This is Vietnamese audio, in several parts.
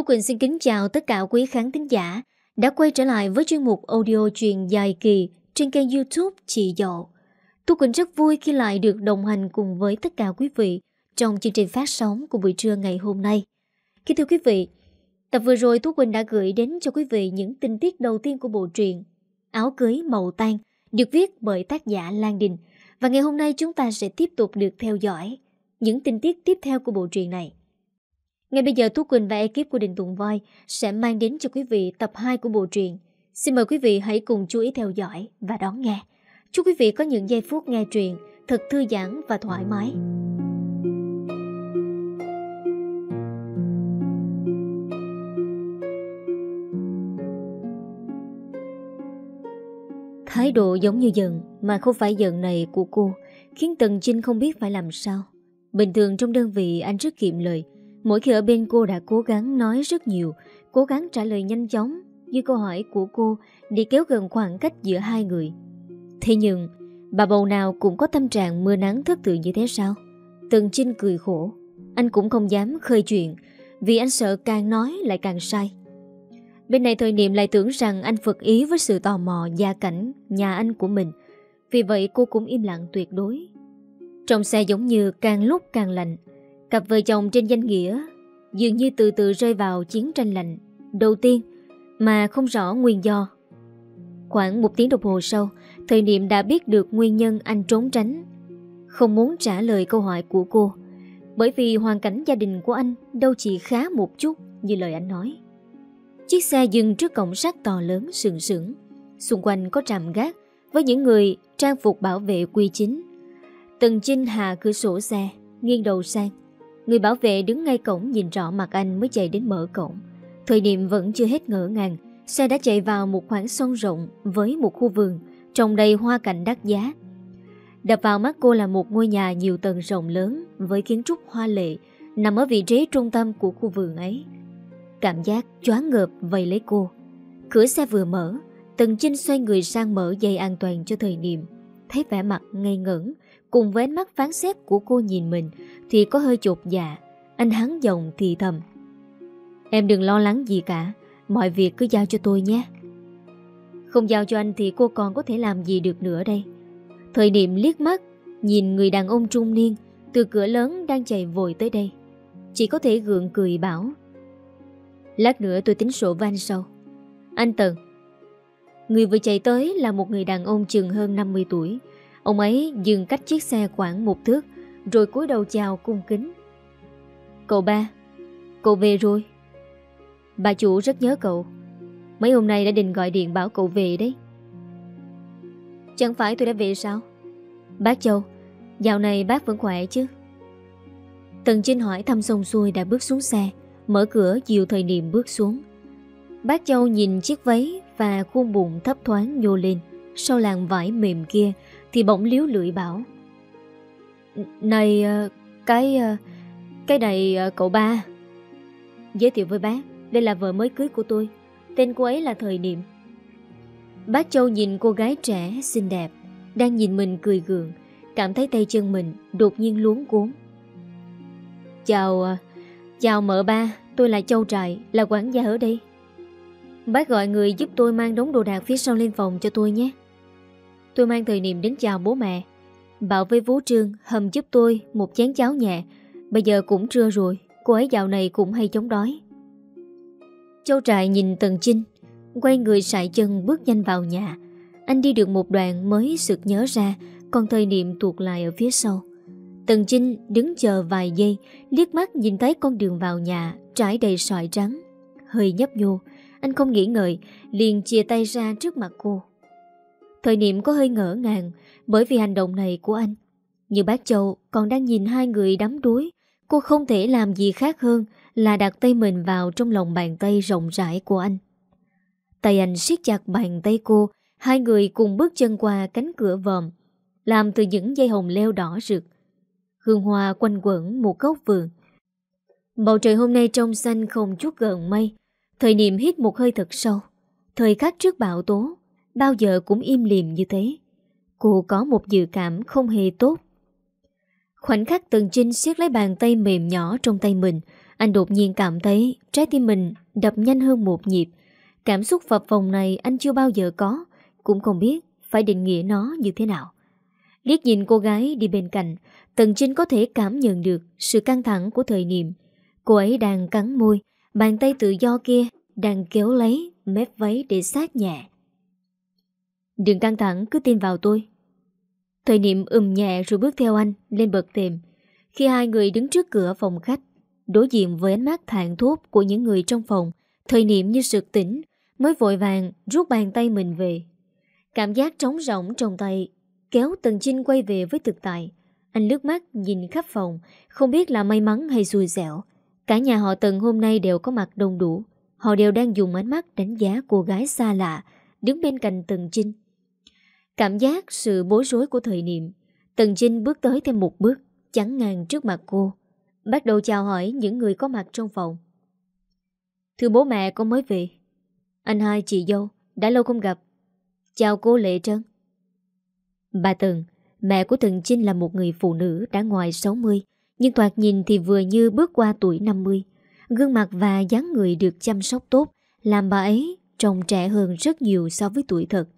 Tú Quỳnh xin kính chào tất cả quý khán thính giả đã quay trở lại với chuyên mục audio truyền dài kỳ trên kênh youtube Chị Dậu. Tú Quỳnh rất vui khi lại được đồng hành cùng với tất cả quý vị trong chương trình phát sóng của buổi trưa ngày hôm nay. Kính thưa quý vị, tập vừa rồi Tú Quỳnh đã gửi đến cho quý vị những tin tiết đầu tiên của bộ truyện Áo cưới màu tan được viết bởi tác giả Lan Đình và ngày hôm nay chúng ta sẽ tiếp tục được theo dõi những tin tiết tiếp theo của bộ truyện này. Ngay bây giờ Thú Quỳnh và ekip của Đình Tụng Voi sẽ mang đến cho quý vị tập 2 của bộ truyện. Xin mời quý vị hãy cùng chú ý theo dõi và đón nghe. Chúc quý vị có những giây phút nghe truyện thật thư giãn và thoải mái. Thái độ giống như giận mà không phải giận này của cô khiến Tần Trinh không biết phải làm sao. Bình thường trong đơn vị anh rất kiệm lời, Mỗi khi ở bên cô đã cố gắng nói rất nhiều, cố gắng trả lời nhanh chóng như câu hỏi của cô để kéo gần khoảng cách giữa hai người. Thế nhưng, bà bầu nào cũng có tâm trạng mưa nắng thất thường như thế sao? Tần Trinh cười khổ, anh cũng không dám khơi chuyện vì anh sợ càng nói lại càng sai. Bên này thời niệm lại tưởng rằng anh phật ý với sự tò mò gia cảnh nhà anh của mình. Vì vậy cô cũng im lặng tuyệt đối. Trong xe giống như càng lúc càng lạnh. Cặp vợ chồng trên danh nghĩa dường như từ từ rơi vào chiến tranh lạnh đầu tiên mà không rõ nguyên do. Khoảng một tiếng đồng hồ sau, thời niệm đã biết được nguyên nhân anh trốn tránh. Không muốn trả lời câu hỏi của cô, bởi vì hoàn cảnh gia đình của anh đâu chỉ khá một chút như lời anh nói. Chiếc xe dừng trước cổng sắt to lớn sừng sững, xung quanh có trạm gác với những người trang phục bảo vệ quy chính. Tần Chinh hạ cửa sổ xe, nghiêng đầu sang, Người bảo vệ đứng ngay cổng nhìn rõ mặt anh mới chạy đến mở cổng. Thời điểm vẫn chưa hết ngỡ ngàng, xe đã chạy vào một khoảng sân rộng với một khu vườn, trồng đầy hoa cảnh đắt giá. Đập vào mắt cô là một ngôi nhà nhiều tầng rộng lớn với kiến trúc hoa lệ nằm ở vị trí trung tâm của khu vườn ấy. Cảm giác choáng ngợp vây lấy cô. Cửa xe vừa mở, Tần Chinh xoay người sang mở dây an toàn cho thời điểm. Thấy vẻ mặt ngây ngẩn, cùng với ánh mắt phán xét của cô nhìn mình thì có hơi chột dạ. Anh hắn giọng thì thầm. Em đừng lo lắng gì cả, mọi việc cứ giao cho tôi nhé. Không giao cho anh thì cô còn có thể làm gì được nữa đây. Thời điểm liếc mắt, nhìn người đàn ông trung niên từ cửa lớn đang chạy vội tới đây. Chỉ có thể gượng cười bảo. Lát nữa tôi tính sổ với anh sau. Anh Tần, người vừa chạy tới là một người đàn ông chừng hơn 50 tuổi, Ông ấy dừng cách chiếc xe khoảng một thước Rồi cúi đầu chào cung kính Cậu ba Cậu về rồi Bà chủ rất nhớ cậu Mấy hôm nay đã định gọi điện bảo cậu về đấy Chẳng phải tôi đã về sao Bác Châu Dạo này bác vẫn khỏe chứ Tần Trinh hỏi thăm xong xuôi đã bước xuống xe Mở cửa dìu thời niệm bước xuống Bác Châu nhìn chiếc váy Và khuôn bụng thấp thoáng nhô lên Sau làn vải mềm kia thì bỗng liếu lưỡi bảo Này ờ, cái ờ, Cái này ờ, cậu ba Giới thiệu với bác Đây là vợ mới cưới của tôi Tên cô ấy là Thời Niệm Bác Châu nhìn cô gái trẻ xinh đẹp Đang nhìn mình cười gượng Cảm thấy tay chân mình đột nhiên luống cuốn Chào Chào mợ ba Tôi là Châu Trại Là quản gia ở đây Bác gọi người giúp tôi mang đống đồ đạc phía sau lên phòng cho tôi nhé Tôi mang thời niệm đến chào bố mẹ Bảo với vú Trương hầm giúp tôi một chén cháo nhẹ Bây giờ cũng trưa rồi Cô ấy dạo này cũng hay chống đói Châu Trại nhìn Tần Chinh Quay người sải chân bước nhanh vào nhà Anh đi được một đoạn mới sực nhớ ra Còn thời niệm tuột lại ở phía sau Tần Chinh đứng chờ vài giây Liếc mắt nhìn thấy con đường vào nhà Trải đầy sỏi trắng Hơi nhấp nhô Anh không nghĩ ngợi Liền chia tay ra trước mặt cô Thời niệm có hơi ngỡ ngàng bởi vì hành động này của anh. Như bác Châu còn đang nhìn hai người đắm đuối, cô không thể làm gì khác hơn là đặt tay mình vào trong lòng bàn tay rộng rãi của anh. Tay anh siết chặt bàn tay cô, hai người cùng bước chân qua cánh cửa vòm, làm từ những dây hồng leo đỏ rực. Hương hoa quanh quẩn một góc vườn. Bầu trời hôm nay trong xanh không chút gần mây, thời niệm hít một hơi thật sâu. Thời khắc trước bão tố, bao giờ cũng im liềm như thế. Cô có một dự cảm không hề tốt. Khoảnh khắc Tần Trinh siết lấy bàn tay mềm nhỏ trong tay mình, anh đột nhiên cảm thấy trái tim mình đập nhanh hơn một nhịp. Cảm xúc phập phồng này anh chưa bao giờ có, cũng không biết phải định nghĩa nó như thế nào. Liếc nhìn cô gái đi bên cạnh, Tần Trinh có thể cảm nhận được sự căng thẳng của thời niệm. Cô ấy đang cắn môi, bàn tay tự do kia đang kéo lấy mép váy để sát nhẹ. Đừng căng thẳng cứ tin vào tôi Thời niệm ừm nhẹ rồi bước theo anh Lên bậc thềm Khi hai người đứng trước cửa phòng khách Đối diện với ánh mắt thản thốt của những người trong phòng Thời niệm như sực tỉnh Mới vội vàng rút bàn tay mình về Cảm giác trống rỗng trong tay Kéo Tần Chinh quay về với thực tại Anh lướt mắt nhìn khắp phòng Không biết là may mắn hay xui xẻo Cả nhà họ Tần hôm nay đều có mặt đông đủ Họ đều đang dùng ánh mắt đánh giá cô gái xa lạ Đứng bên cạnh Tần Chinh Cảm giác sự bối rối của thời niệm Tần Trinh bước tới thêm một bước Chắn ngang trước mặt cô Bắt đầu chào hỏi những người có mặt trong phòng Thưa bố mẹ con mới về Anh hai chị dâu Đã lâu không gặp Chào cô Lệ Trân Bà Tần Mẹ của Tần Trinh là một người phụ nữ đã ngoài 60 Nhưng thoạt nhìn thì vừa như bước qua tuổi 50 Gương mặt và dáng người được chăm sóc tốt Làm bà ấy trông trẻ hơn rất nhiều so với tuổi thật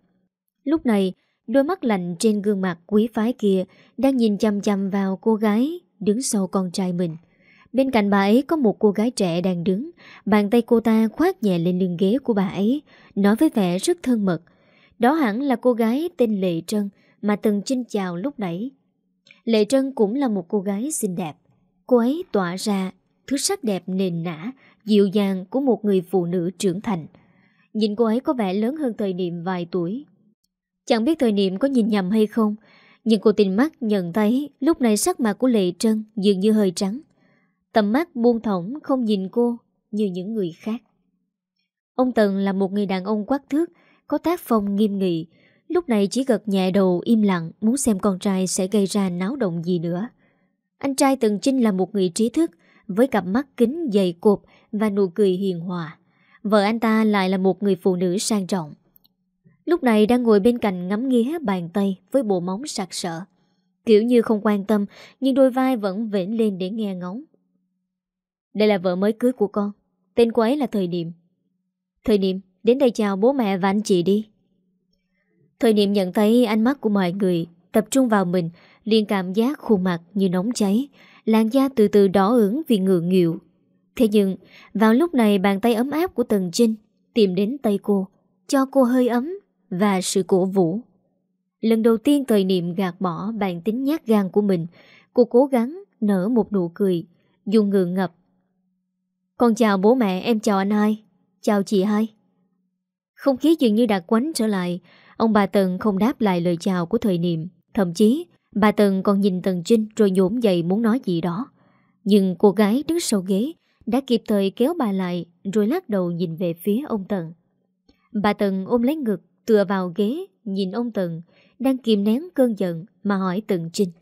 Lúc này Đôi mắt lạnh trên gương mặt quý phái kia đang nhìn chăm chăm vào cô gái đứng sau con trai mình. Bên cạnh bà ấy có một cô gái trẻ đang đứng, bàn tay cô ta khoác nhẹ lên lưng ghế của bà ấy, nói với vẻ rất thân mật. Đó hẳn là cô gái tên Lệ Trân mà từng chinh chào lúc nãy. Lệ Trân cũng là một cô gái xinh đẹp. Cô ấy tỏa ra thứ sắc đẹp nền nã, dịu dàng của một người phụ nữ trưởng thành. Nhìn cô ấy có vẻ lớn hơn thời niệm vài tuổi. Chẳng biết thời niệm có nhìn nhầm hay không Nhưng cô tình mắt nhận thấy Lúc này sắc mặt của Lệ Trân dường như hơi trắng Tầm mắt buông thỏng không nhìn cô Như những người khác Ông Tần là một người đàn ông quát thước Có tác phong nghiêm nghị Lúc này chỉ gật nhẹ đầu im lặng Muốn xem con trai sẽ gây ra náo động gì nữa Anh trai từng chinh là một người trí thức Với cặp mắt kính dày cộp Và nụ cười hiền hòa Vợ anh ta lại là một người phụ nữ sang trọng Lúc này đang ngồi bên cạnh ngắm nghía bàn tay với bộ móng sặc sỡ. Kiểu như không quan tâm, nhưng đôi vai vẫn vểnh lên để nghe ngóng. Đây là vợ mới cưới của con, tên cô ấy là Thời Niệm. Thời Niệm, đến đây chào bố mẹ và anh chị đi. Thời Niệm nhận thấy ánh mắt của mọi người tập trung vào mình, liền cảm giác khuôn mặt như nóng cháy, làn da từ từ đỏ ửng vì ngượng nghịu. Thế nhưng, vào lúc này bàn tay ấm áp của Tần Trinh tìm đến tay cô, cho cô hơi ấm và sự cổ vũ. Lần đầu tiên thời niệm gạt bỏ bản tính nhát gan của mình, cô cố gắng nở một nụ cười, dùng ngượng ngập. Con chào bố mẹ, em chào anh hai, chào chị hai. Không khí dường như đã quánh trở lại, ông bà Tần không đáp lại lời chào của thời niệm. Thậm chí, bà Tần còn nhìn Tần Trinh rồi nhổm dậy muốn nói gì đó. Nhưng cô gái đứng sau ghế đã kịp thời kéo bà lại rồi lắc đầu nhìn về phía ông Tần. Bà Tần ôm lấy ngực tựa vào ghế nhìn ông Tần đang kìm nén cơn giận mà hỏi Tần Trinh.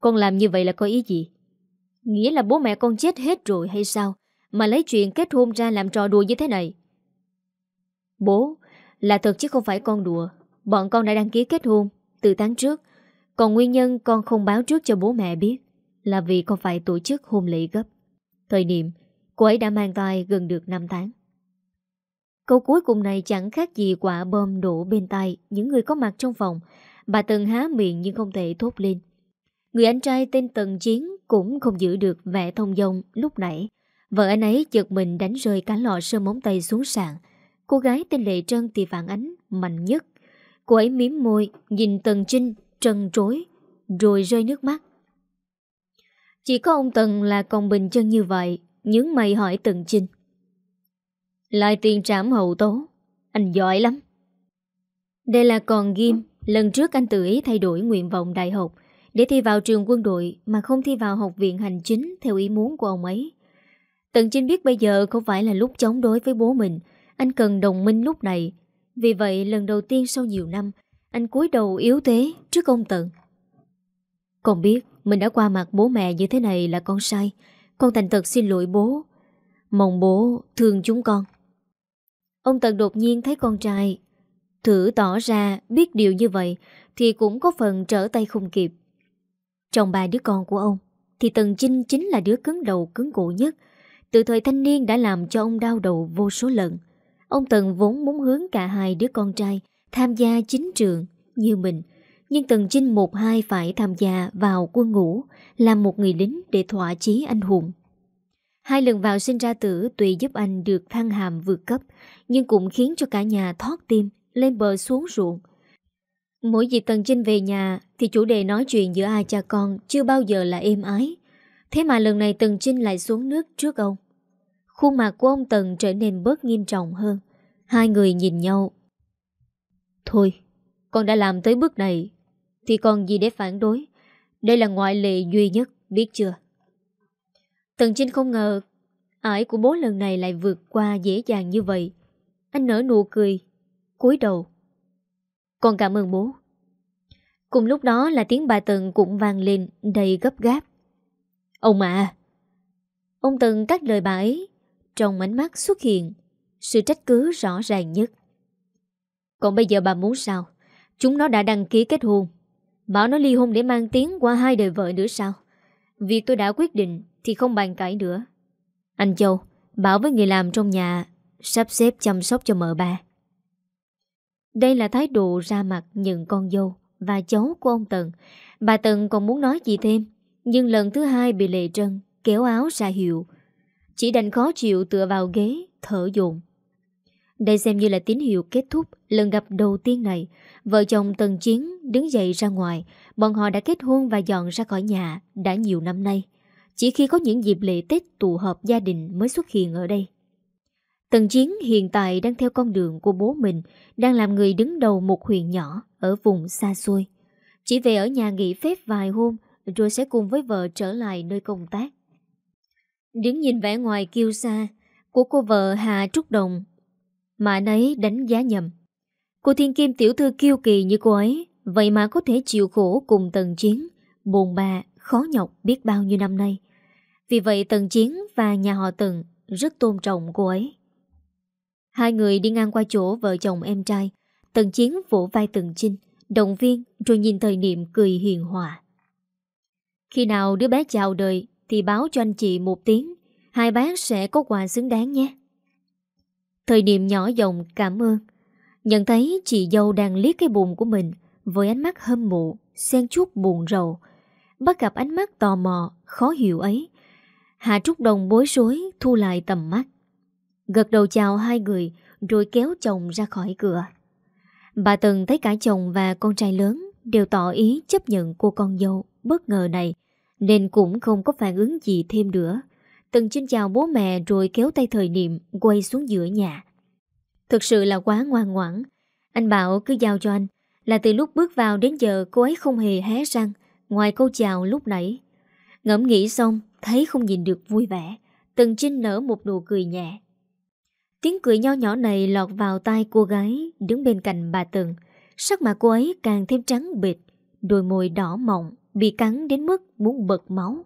Con làm như vậy là có ý gì? Nghĩa là bố mẹ con chết hết rồi hay sao? Mà lấy chuyện kết hôn ra làm trò đùa như thế này. Bố, là thật chứ không phải con đùa. Bọn con đã đăng ký kết hôn từ tháng trước. Còn nguyên nhân con không báo trước cho bố mẹ biết là vì con phải tổ chức hôn lễ gấp. Thời điểm, cô ấy đã mang thai gần được 5 tháng. Câu cuối cùng này chẳng khác gì quả bom đổ bên tay những người có mặt trong phòng. Bà Tần há miệng nhưng không thể thốt lên. Người anh trai tên Tần Chiến cũng không giữ được vẻ thông dong lúc nãy. Vợ anh ấy chợt mình đánh rơi cả lọ sơ móng tay xuống sàn. Cô gái tên Lệ Trân thì phản ánh mạnh nhất. Cô ấy miếm môi, nhìn Tần Trinh trần trối, rồi rơi nước mắt. Chỉ có ông Tần là còn bình chân như vậy, nhướng mày hỏi Tần Trinh. Lai tiên trảm hậu tố Anh giỏi lắm Đây là còn ghim Lần trước anh tự ý thay đổi nguyện vọng đại học Để thi vào trường quân đội Mà không thi vào học viện hành chính Theo ý muốn của ông ấy Tần Chinh biết bây giờ không phải là lúc chống đối với bố mình Anh cần đồng minh lúc này Vì vậy lần đầu tiên sau nhiều năm Anh cúi đầu yếu thế trước ông Tần Con biết Mình đã qua mặt bố mẹ như thế này là con sai Con thành thật xin lỗi bố Mong bố thương chúng con Ông Tần đột nhiên thấy con trai Thử tỏ ra biết điều như vậy Thì cũng có phần trở tay không kịp Trong ba đứa con của ông Thì Tần Chinh chính là đứa cứng đầu cứng cổ nhất Từ thời thanh niên đã làm cho ông đau đầu vô số lần Ông Tần vốn muốn hướng cả hai đứa con trai Tham gia chính trường như mình Nhưng Tần Chinh một hai phải tham gia vào quân ngũ Làm một người lính để thỏa chí anh hùng Hai lần vào sinh ra tử tùy giúp anh được thăng hàm vượt cấp, nhưng cũng khiến cho cả nhà thoát tim, lên bờ xuống ruộng. Mỗi dịp Tần Trinh về nhà thì chủ đề nói chuyện giữa hai cha con chưa bao giờ là êm ái. Thế mà lần này Tần Trinh lại xuống nước trước ông. Khuôn mặt của ông Tần trở nên bớt nghiêm trọng hơn. Hai người nhìn nhau. Thôi, con đã làm tới bước này, thì còn gì để phản đối. Đây là ngoại lệ duy nhất, biết chưa? Tần Trinh không ngờ ải của bố lần này lại vượt qua dễ dàng như vậy. Anh nở nụ cười, cúi đầu. Con cảm ơn bố. Cùng lúc đó là tiếng bà Tần cũng vang lên đầy gấp gáp. Ông à! Ông Tần cắt lời bà ấy, trong ánh mắt xuất hiện, sự trách cứ rõ ràng nhất. Còn bây giờ bà muốn sao? Chúng nó đã đăng ký kết hôn. Bảo nó ly hôn để mang tiếng qua hai đời vợ nữa sao? Việc tôi đã quyết định thì không bàn cãi nữa Anh Châu bảo với người làm trong nhà Sắp xếp chăm sóc cho mợ ba Đây là thái độ ra mặt Những con dâu Và cháu của ông Tần Bà Tần còn muốn nói gì thêm Nhưng lần thứ hai bị Lệ Trân Kéo áo ra hiệu Chỉ đành khó chịu tựa vào ghế Thở dồn Đây xem như là tín hiệu kết thúc Lần gặp đầu tiên này Vợ chồng Tần Chiến đứng dậy ra ngoài Bọn họ đã kết hôn và dọn ra khỏi nhà Đã nhiều năm nay chỉ khi có những dịp lễ Tết tụ họp gia đình mới xuất hiện ở đây. Tần Chiến hiện tại đang theo con đường của bố mình, đang làm người đứng đầu một huyện nhỏ ở vùng xa xôi. Chỉ về ở nhà nghỉ phép vài hôm rồi sẽ cùng với vợ trở lại nơi công tác. Đứng nhìn vẻ ngoài kiêu xa của cô vợ Hà Trúc Đồng mà nấy đánh giá nhầm. Cô Thiên Kim tiểu thư kiêu kỳ như cô ấy vậy mà có thể chịu khổ cùng Tần Chiến, bồn bà, khó nhọc biết bao nhiêu năm nay. Vì vậy Tần Chiến và nhà họ Tần rất tôn trọng cô ấy. Hai người đi ngang qua chỗ vợ chồng em trai, Tần Chiến vỗ vai Tần Chinh, động viên rồi nhìn thời niệm cười hiền hòa. Khi nào đứa bé chào đời thì báo cho anh chị một tiếng, hai bác sẽ có quà xứng đáng nhé. Thời niệm nhỏ giọng cảm ơn. Nhận thấy chị dâu đang liếc cái bụng của mình với ánh mắt hâm mộ, xen chút buồn rầu. Bắt gặp ánh mắt tò mò, khó hiểu ấy, Hạ Trúc Đồng bối rối thu lại tầm mắt. Gật đầu chào hai người rồi kéo chồng ra khỏi cửa. Bà từng thấy cả chồng và con trai lớn đều tỏ ý chấp nhận cô con dâu bất ngờ này nên cũng không có phản ứng gì thêm nữa. Từng xin chào bố mẹ rồi kéo tay thời niệm quay xuống giữa nhà. Thực sự là quá ngoan ngoãn. Anh bảo cứ giao cho anh là từ lúc bước vào đến giờ cô ấy không hề hé răng ngoài câu chào lúc nãy. Ngẫm nghĩ xong Thấy không nhìn được vui vẻ Tần Trinh nở một nụ cười nhẹ Tiếng cười nho nhỏ này lọt vào tai cô gái Đứng bên cạnh bà Tần Sắc mặt cô ấy càng thêm trắng bệt Đôi môi đỏ mọng Bị cắn đến mức muốn bật máu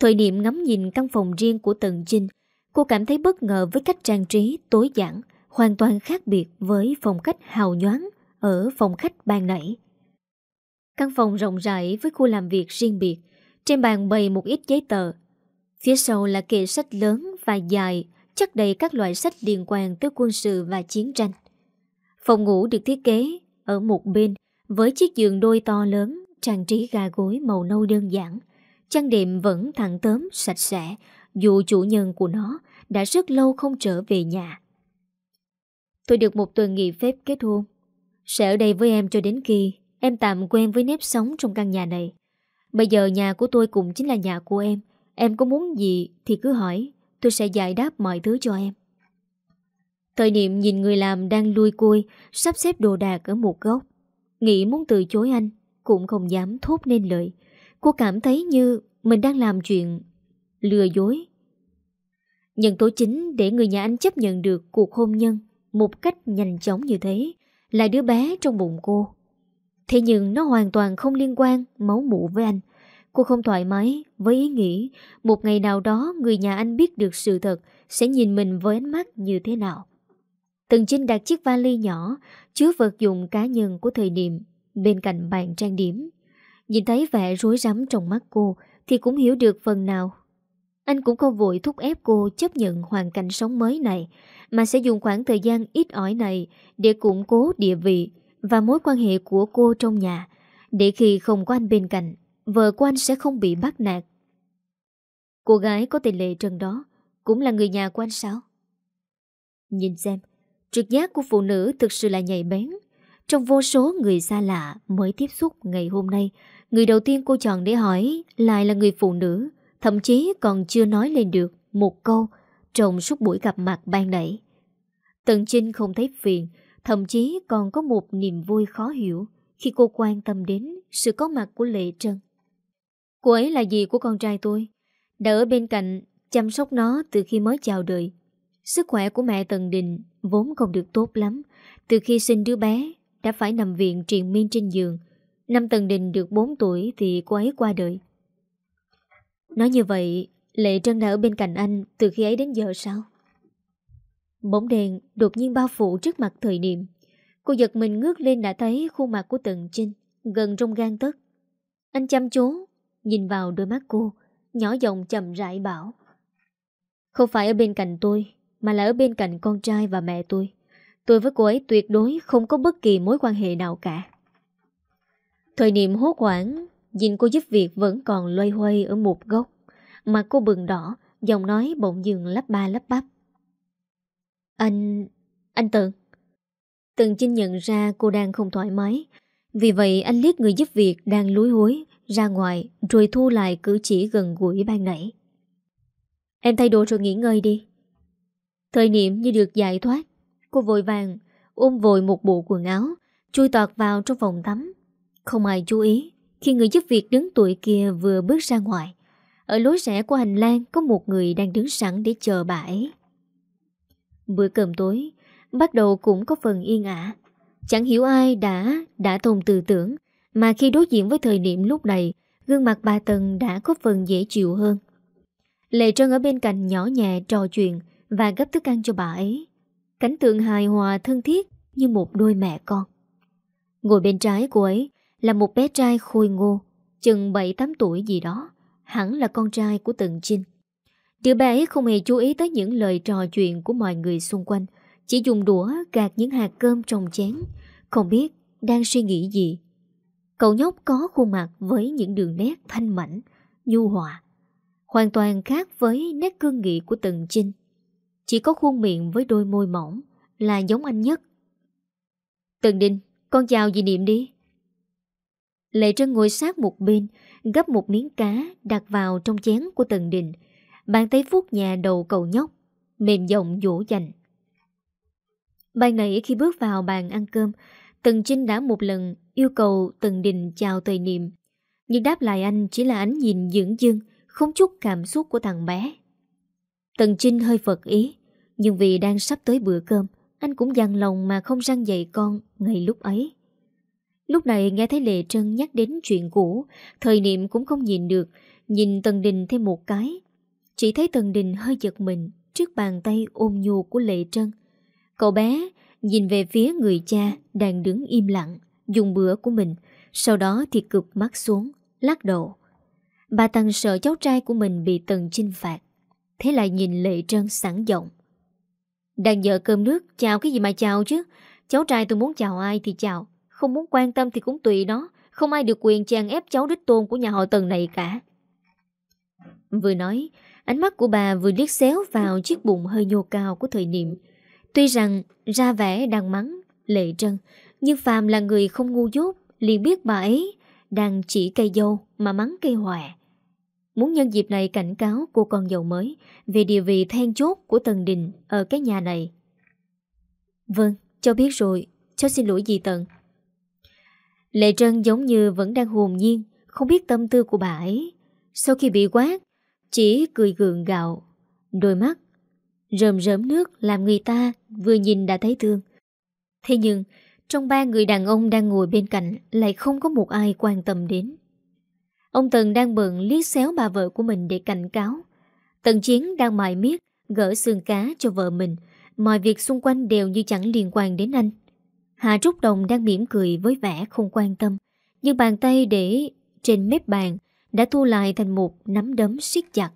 Thời điểm ngắm nhìn căn phòng riêng của Tần Trinh Cô cảm thấy bất ngờ với cách trang trí tối giản Hoàn toàn khác biệt với phong cách hào nhoáng Ở phòng khách ban nãy Căn phòng rộng rãi với khu làm việc riêng biệt trên bàn bày một ít giấy tờ. Phía sau là kệ sách lớn và dài, chắc đầy các loại sách liên quan tới quân sự và chiến tranh. Phòng ngủ được thiết kế ở một bên với chiếc giường đôi to lớn, trang trí ga gối màu nâu đơn giản. Chăn đệm vẫn thẳng tớm, sạch sẽ, dù chủ nhân của nó đã rất lâu không trở về nhà. Tôi được một tuần nghỉ phép kết hôn. Sẽ ở đây với em cho đến khi em tạm quen với nếp sống trong căn nhà này. Bây giờ nhà của tôi cũng chính là nhà của em Em có muốn gì thì cứ hỏi Tôi sẽ giải đáp mọi thứ cho em Thời niệm nhìn người làm đang lui côi Sắp xếp đồ đạc ở một góc Nghĩ muốn từ chối anh Cũng không dám thốt nên lời Cô cảm thấy như mình đang làm chuyện Lừa dối Nhân tố chính để người nhà anh chấp nhận được Cuộc hôn nhân Một cách nhanh chóng như thế Là đứa bé trong bụng cô Thế nhưng nó hoàn toàn không liên quan máu mụ với anh. Cô không thoải mái với ý nghĩ một ngày nào đó người nhà anh biết được sự thật sẽ nhìn mình với ánh mắt như thế nào. Từng Trinh đặt chiếc vali nhỏ chứa vật dụng cá nhân của thời điểm bên cạnh bàn trang điểm. Nhìn thấy vẻ rối rắm trong mắt cô thì cũng hiểu được phần nào. Anh cũng không vội thúc ép cô chấp nhận hoàn cảnh sống mới này mà sẽ dùng khoảng thời gian ít ỏi này để củng cố địa vị và mối quan hệ của cô trong nhà, để khi không có anh bên cạnh, vợ của anh sẽ không bị bắt nạt. Cô gái có tên Lệ Trần đó cũng là người nhà của anh sao? Nhìn xem, trực giác của phụ nữ thực sự là nhạy bén. Trong vô số người xa lạ mới tiếp xúc ngày hôm nay, người đầu tiên cô chọn để hỏi lại là người phụ nữ, thậm chí còn chưa nói lên được một câu trong suốt buổi gặp mặt ban nãy. Tần Trinh không thấy phiền, Thậm chí còn có một niềm vui khó hiểu khi cô quan tâm đến sự có mặt của Lệ Trân. Cô ấy là gì của con trai tôi, đã ở bên cạnh chăm sóc nó từ khi mới chào đời. Sức khỏe của mẹ Tần Đình vốn không được tốt lắm, từ khi sinh đứa bé đã phải nằm viện triền miên trên giường. Năm Tần Đình được 4 tuổi thì cô ấy qua đời. Nói như vậy, Lệ Trân đã ở bên cạnh anh từ khi ấy đến giờ sao? Bóng đèn đột nhiên bao phủ trước mặt thời điểm. Cô giật mình ngước lên đã thấy khuôn mặt của Tần Trinh, gần trong gan tấc. Anh chăm chú, nhìn vào đôi mắt cô, nhỏ giọng chậm rãi bảo. Không phải ở bên cạnh tôi, mà là ở bên cạnh con trai và mẹ tôi. Tôi với cô ấy tuyệt đối không có bất kỳ mối quan hệ nào cả. Thời niệm hốt hoảng, nhìn cô giúp việc vẫn còn loay hoay ở một góc. Mặt cô bừng đỏ, giọng nói bỗng dừng lắp ba lắp bắp. Anh... anh tần tần Chinh nhận ra cô đang không thoải mái Vì vậy anh liếc người giúp việc đang lúi hối ra ngoài Rồi thu lại cử chỉ gần gũi ban nãy Em thay đồ rồi nghỉ ngơi đi Thời niệm như được giải thoát Cô vội vàng ôm vội một bộ quần áo Chui tọt vào trong phòng tắm Không ai chú ý Khi người giúp việc đứng tuổi kia vừa bước ra ngoài Ở lối rẽ của hành lang Có một người đang đứng sẵn để chờ bà ấy Bữa cơm tối bắt đầu cũng có phần yên ả. Chẳng hiểu ai đã, đã tồn tư tưởng, mà khi đối diện với thời điểm lúc này, gương mặt bà Tần đã có phần dễ chịu hơn. Lệ Trân ở bên cạnh nhỏ nhẹ trò chuyện và gấp thức ăn cho bà ấy. Cảnh tượng hài hòa thân thiết như một đôi mẹ con. Ngồi bên trái của ấy là một bé trai khôi ngô, chừng 7-8 tuổi gì đó, hẳn là con trai của Tần Trinh. Đứa bé không hề chú ý tới những lời trò chuyện của mọi người xung quanh, chỉ dùng đũa gạt những hạt cơm trong chén, không biết đang suy nghĩ gì. Cậu nhóc có khuôn mặt với những đường nét thanh mảnh, nhu hòa, hoàn toàn khác với nét cương nghị của Tần Chinh. Chỉ có khuôn miệng với đôi môi mỏng là giống anh nhất. Tần Đinh con chào dì Niệm đi. Lệ Trân ngồi sát một bên, gấp một miếng cá đặt vào trong chén của Tần Đình, Bàn tay vuốt nhà đầu cậu nhóc Mềm giọng dỗ dành Ban nãy khi bước vào bàn ăn cơm Tần Trinh đã một lần yêu cầu Tần Đình chào tề niệm Nhưng đáp lại anh chỉ là ánh nhìn dưỡng dương Không chút cảm xúc của thằng bé Tần Trinh hơi phật ý Nhưng vì đang sắp tới bữa cơm Anh cũng dằn lòng mà không răng dạy con Ngày lúc ấy Lúc này nghe thấy Lệ Trân nhắc đến chuyện cũ Thời niệm cũng không nhìn được Nhìn Tần Đình thêm một cái chỉ thấy Tần Đình hơi giật mình Trước bàn tay ôm nhu của Lệ Trân Cậu bé nhìn về phía người cha Đang đứng im lặng Dùng bữa của mình Sau đó thì cực mắt xuống Lắc đầu Bà Tần sợ cháu trai của mình bị Tần chinh phạt Thế lại nhìn Lệ Trân sẵn giọng Đang dở cơm nước Chào cái gì mà chào chứ Cháu trai tôi muốn chào ai thì chào Không muốn quan tâm thì cũng tùy nó Không ai được quyền chàng ép cháu đích tôn của nhà họ Tần này cả Vừa nói Ánh mắt của bà vừa liếc xéo vào chiếc bụng hơi nhô cao của thời niệm. Tuy rằng ra vẻ đang mắng, lệ trân, nhưng Phạm là người không ngu dốt, liền biết bà ấy đang chỉ cây dâu mà mắng cây hòe. Muốn nhân dịp này cảnh cáo cô con dâu mới về địa vị then chốt của Tần Đình ở cái nhà này. Vâng, cháu biết rồi, cháu xin lỗi dì Tần. Lệ Trân giống như vẫn đang hồn nhiên, không biết tâm tư của bà ấy. Sau khi bị quát, chỉ cười gượng gạo Đôi mắt Rơm rớm nước làm người ta vừa nhìn đã thấy thương Thế nhưng Trong ba người đàn ông đang ngồi bên cạnh Lại không có một ai quan tâm đến Ông Tần đang bận liếc xéo bà vợ của mình để cảnh cáo Tần Chiến đang mài miết Gỡ xương cá cho vợ mình Mọi việc xung quanh đều như chẳng liên quan đến anh Hà Trúc Đồng đang mỉm cười với vẻ không quan tâm Nhưng bàn tay để trên mép bàn đã thu lại thành một nắm đấm siết chặt.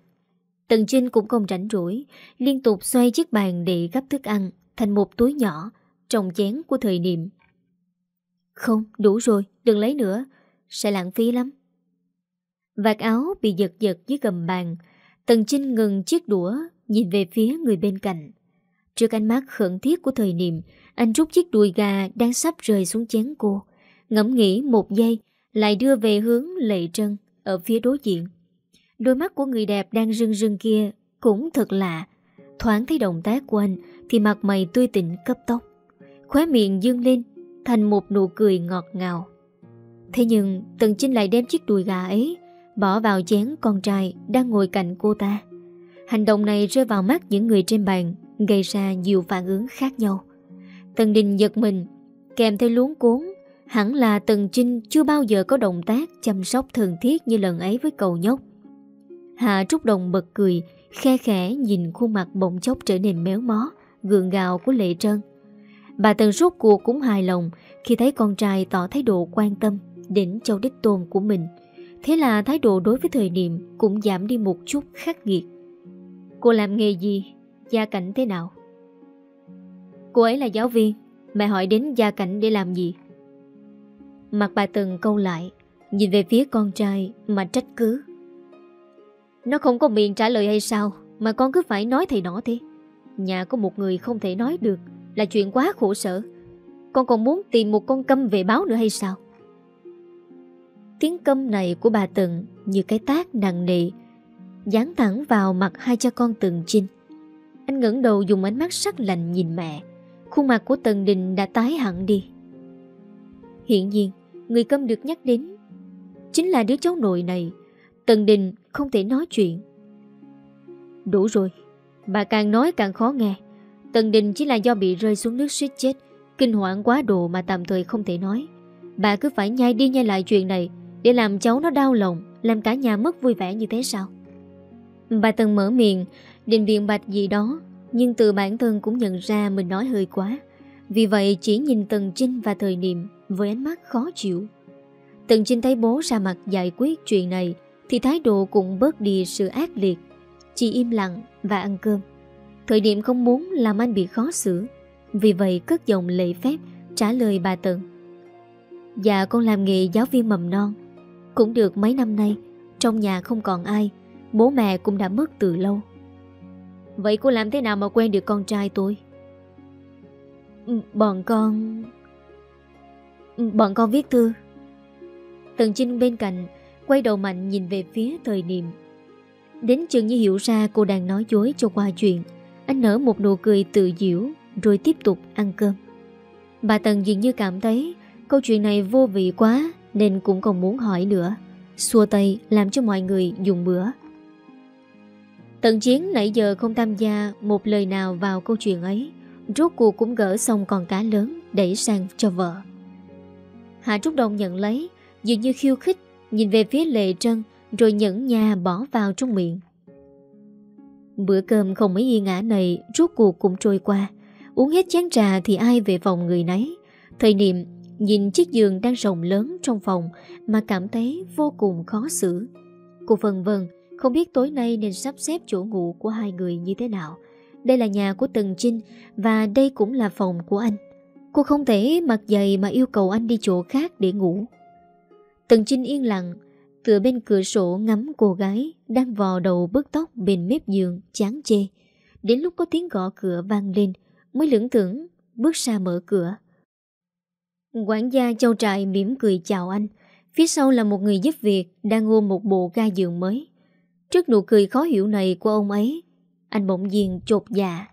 Tần Trinh cũng không rảnh rỗi, liên tục xoay chiếc bàn để gấp thức ăn thành một túi nhỏ, trong chén của thời niệm. Không, đủ rồi, đừng lấy nữa, sẽ lãng phí lắm. Vạt áo bị giật giật dưới gầm bàn, Tần Trinh ngừng chiếc đũa, nhìn về phía người bên cạnh. Trước ánh mắt khẩn thiết của thời niệm, anh rút chiếc đùi gà đang sắp rời xuống chén cô. Ngẫm nghĩ một giây, lại đưa về hướng lệ trân ở phía đối diện. Đôi mắt của người đẹp đang rưng rưng kia cũng thật lạ. Thoáng thấy động tác của anh thì mặt mày tươi tỉnh cấp tốc, Khóe miệng dương lên thành một nụ cười ngọt ngào. Thế nhưng Tần Chinh lại đem chiếc đùi gà ấy bỏ vào chén con trai đang ngồi cạnh cô ta. Hành động này rơi vào mắt những người trên bàn gây ra nhiều phản ứng khác nhau. Tần Đình giật mình kèm theo luống cuốn Hẳn là Tần Trinh chưa bao giờ có động tác chăm sóc thường thiết như lần ấy với cậu nhóc. Hạ Trúc Đồng bật cười, khe khẽ nhìn khuôn mặt bỗng chốc trở nên méo mó, gượng gạo của Lệ Trân. Bà Tần rốt cuộc cũng hài lòng khi thấy con trai tỏ thái độ quan tâm đến cháu đích tôn của mình. Thế là thái độ đối với thời niệm cũng giảm đi một chút khắc nghiệt. Cô làm nghề gì? Gia cảnh thế nào? Cô ấy là giáo viên, mẹ hỏi đến gia cảnh để làm gì? Mặt bà Từng câu lại Nhìn về phía con trai mà trách cứ Nó không có miệng trả lời hay sao Mà con cứ phải nói thầy nó thế Nhà có một người không thể nói được Là chuyện quá khổ sở Con còn muốn tìm một con câm về báo nữa hay sao Tiếng câm này của bà Từng Như cái tác nặng nề Dán thẳng vào mặt hai cha con Từng Chinh Anh ngẩng đầu dùng ánh mắt sắc lạnh nhìn mẹ Khuôn mặt của Tần Đình đã tái hẳn đi Hiển nhiên người câm được nhắc đến Chính là đứa cháu nội này Tần Đình không thể nói chuyện Đủ rồi Bà càng nói càng khó nghe Tần Đình chỉ là do bị rơi xuống nước suýt chết Kinh hoảng quá độ mà tạm thời không thể nói Bà cứ phải nhai đi nhai lại chuyện này Để làm cháu nó đau lòng Làm cả nhà mất vui vẻ như thế sao Bà Tần mở miệng Định viện bạch gì đó Nhưng từ bản thân cũng nhận ra mình nói hơi quá Vì vậy chỉ nhìn Tần Trinh và thời niệm với ánh mắt khó chịu. Từng Trinh thấy bố ra mặt giải quyết chuyện này thì thái độ cũng bớt đi sự ác liệt. Chỉ im lặng và ăn cơm. Thời điểm không muốn làm anh bị khó xử. Vì vậy cất giọng lệ phép trả lời bà Tần. Dạ con làm nghề giáo viên mầm non. Cũng được mấy năm nay, trong nhà không còn ai, bố mẹ cũng đã mất từ lâu. Vậy cô làm thế nào mà quen được con trai tôi? Ừ, bọn con... Ừ, bọn con viết thư Tần Trinh bên cạnh Quay đầu mạnh nhìn về phía thời niệm Đến chừng như hiểu ra cô đang nói dối cho qua chuyện Anh nở một nụ cười tự diễu Rồi tiếp tục ăn cơm Bà Tần dường như cảm thấy Câu chuyện này vô vị quá Nên cũng còn muốn hỏi nữa Xua tay làm cho mọi người dùng bữa Tần Chiến nãy giờ không tham gia Một lời nào vào câu chuyện ấy Rốt cuộc cũng gỡ xong con cá lớn Đẩy sang cho vợ Hạ Trúc Đồng nhận lấy, dường như khiêu khích, nhìn về phía Lệ Trân rồi nhẫn nhà bỏ vào trong miệng. Bữa cơm không mấy yên ả này rốt cuộc cũng trôi qua. Uống hết chén trà thì ai về phòng người nấy. Thời niệm nhìn chiếc giường đang rộng lớn trong phòng mà cảm thấy vô cùng khó xử. Cô vần vần không biết tối nay nên sắp xếp chỗ ngủ của hai người như thế nào. Đây là nhà của Tần Trinh và đây cũng là phòng của anh. Cô không thể mặc dày mà yêu cầu anh đi chỗ khác để ngủ Tần Trinh yên lặng Tựa bên cửa sổ ngắm cô gái Đang vò đầu bớt tóc bên mép giường Chán chê Đến lúc có tiếng gõ cửa vang lên Mới lưỡng tưởng bước ra mở cửa Quản gia châu trại mỉm cười chào anh Phía sau là một người giúp việc Đang ôm một bộ ga giường mới Trước nụ cười khó hiểu này của ông ấy Anh bỗng nhiên chột dạ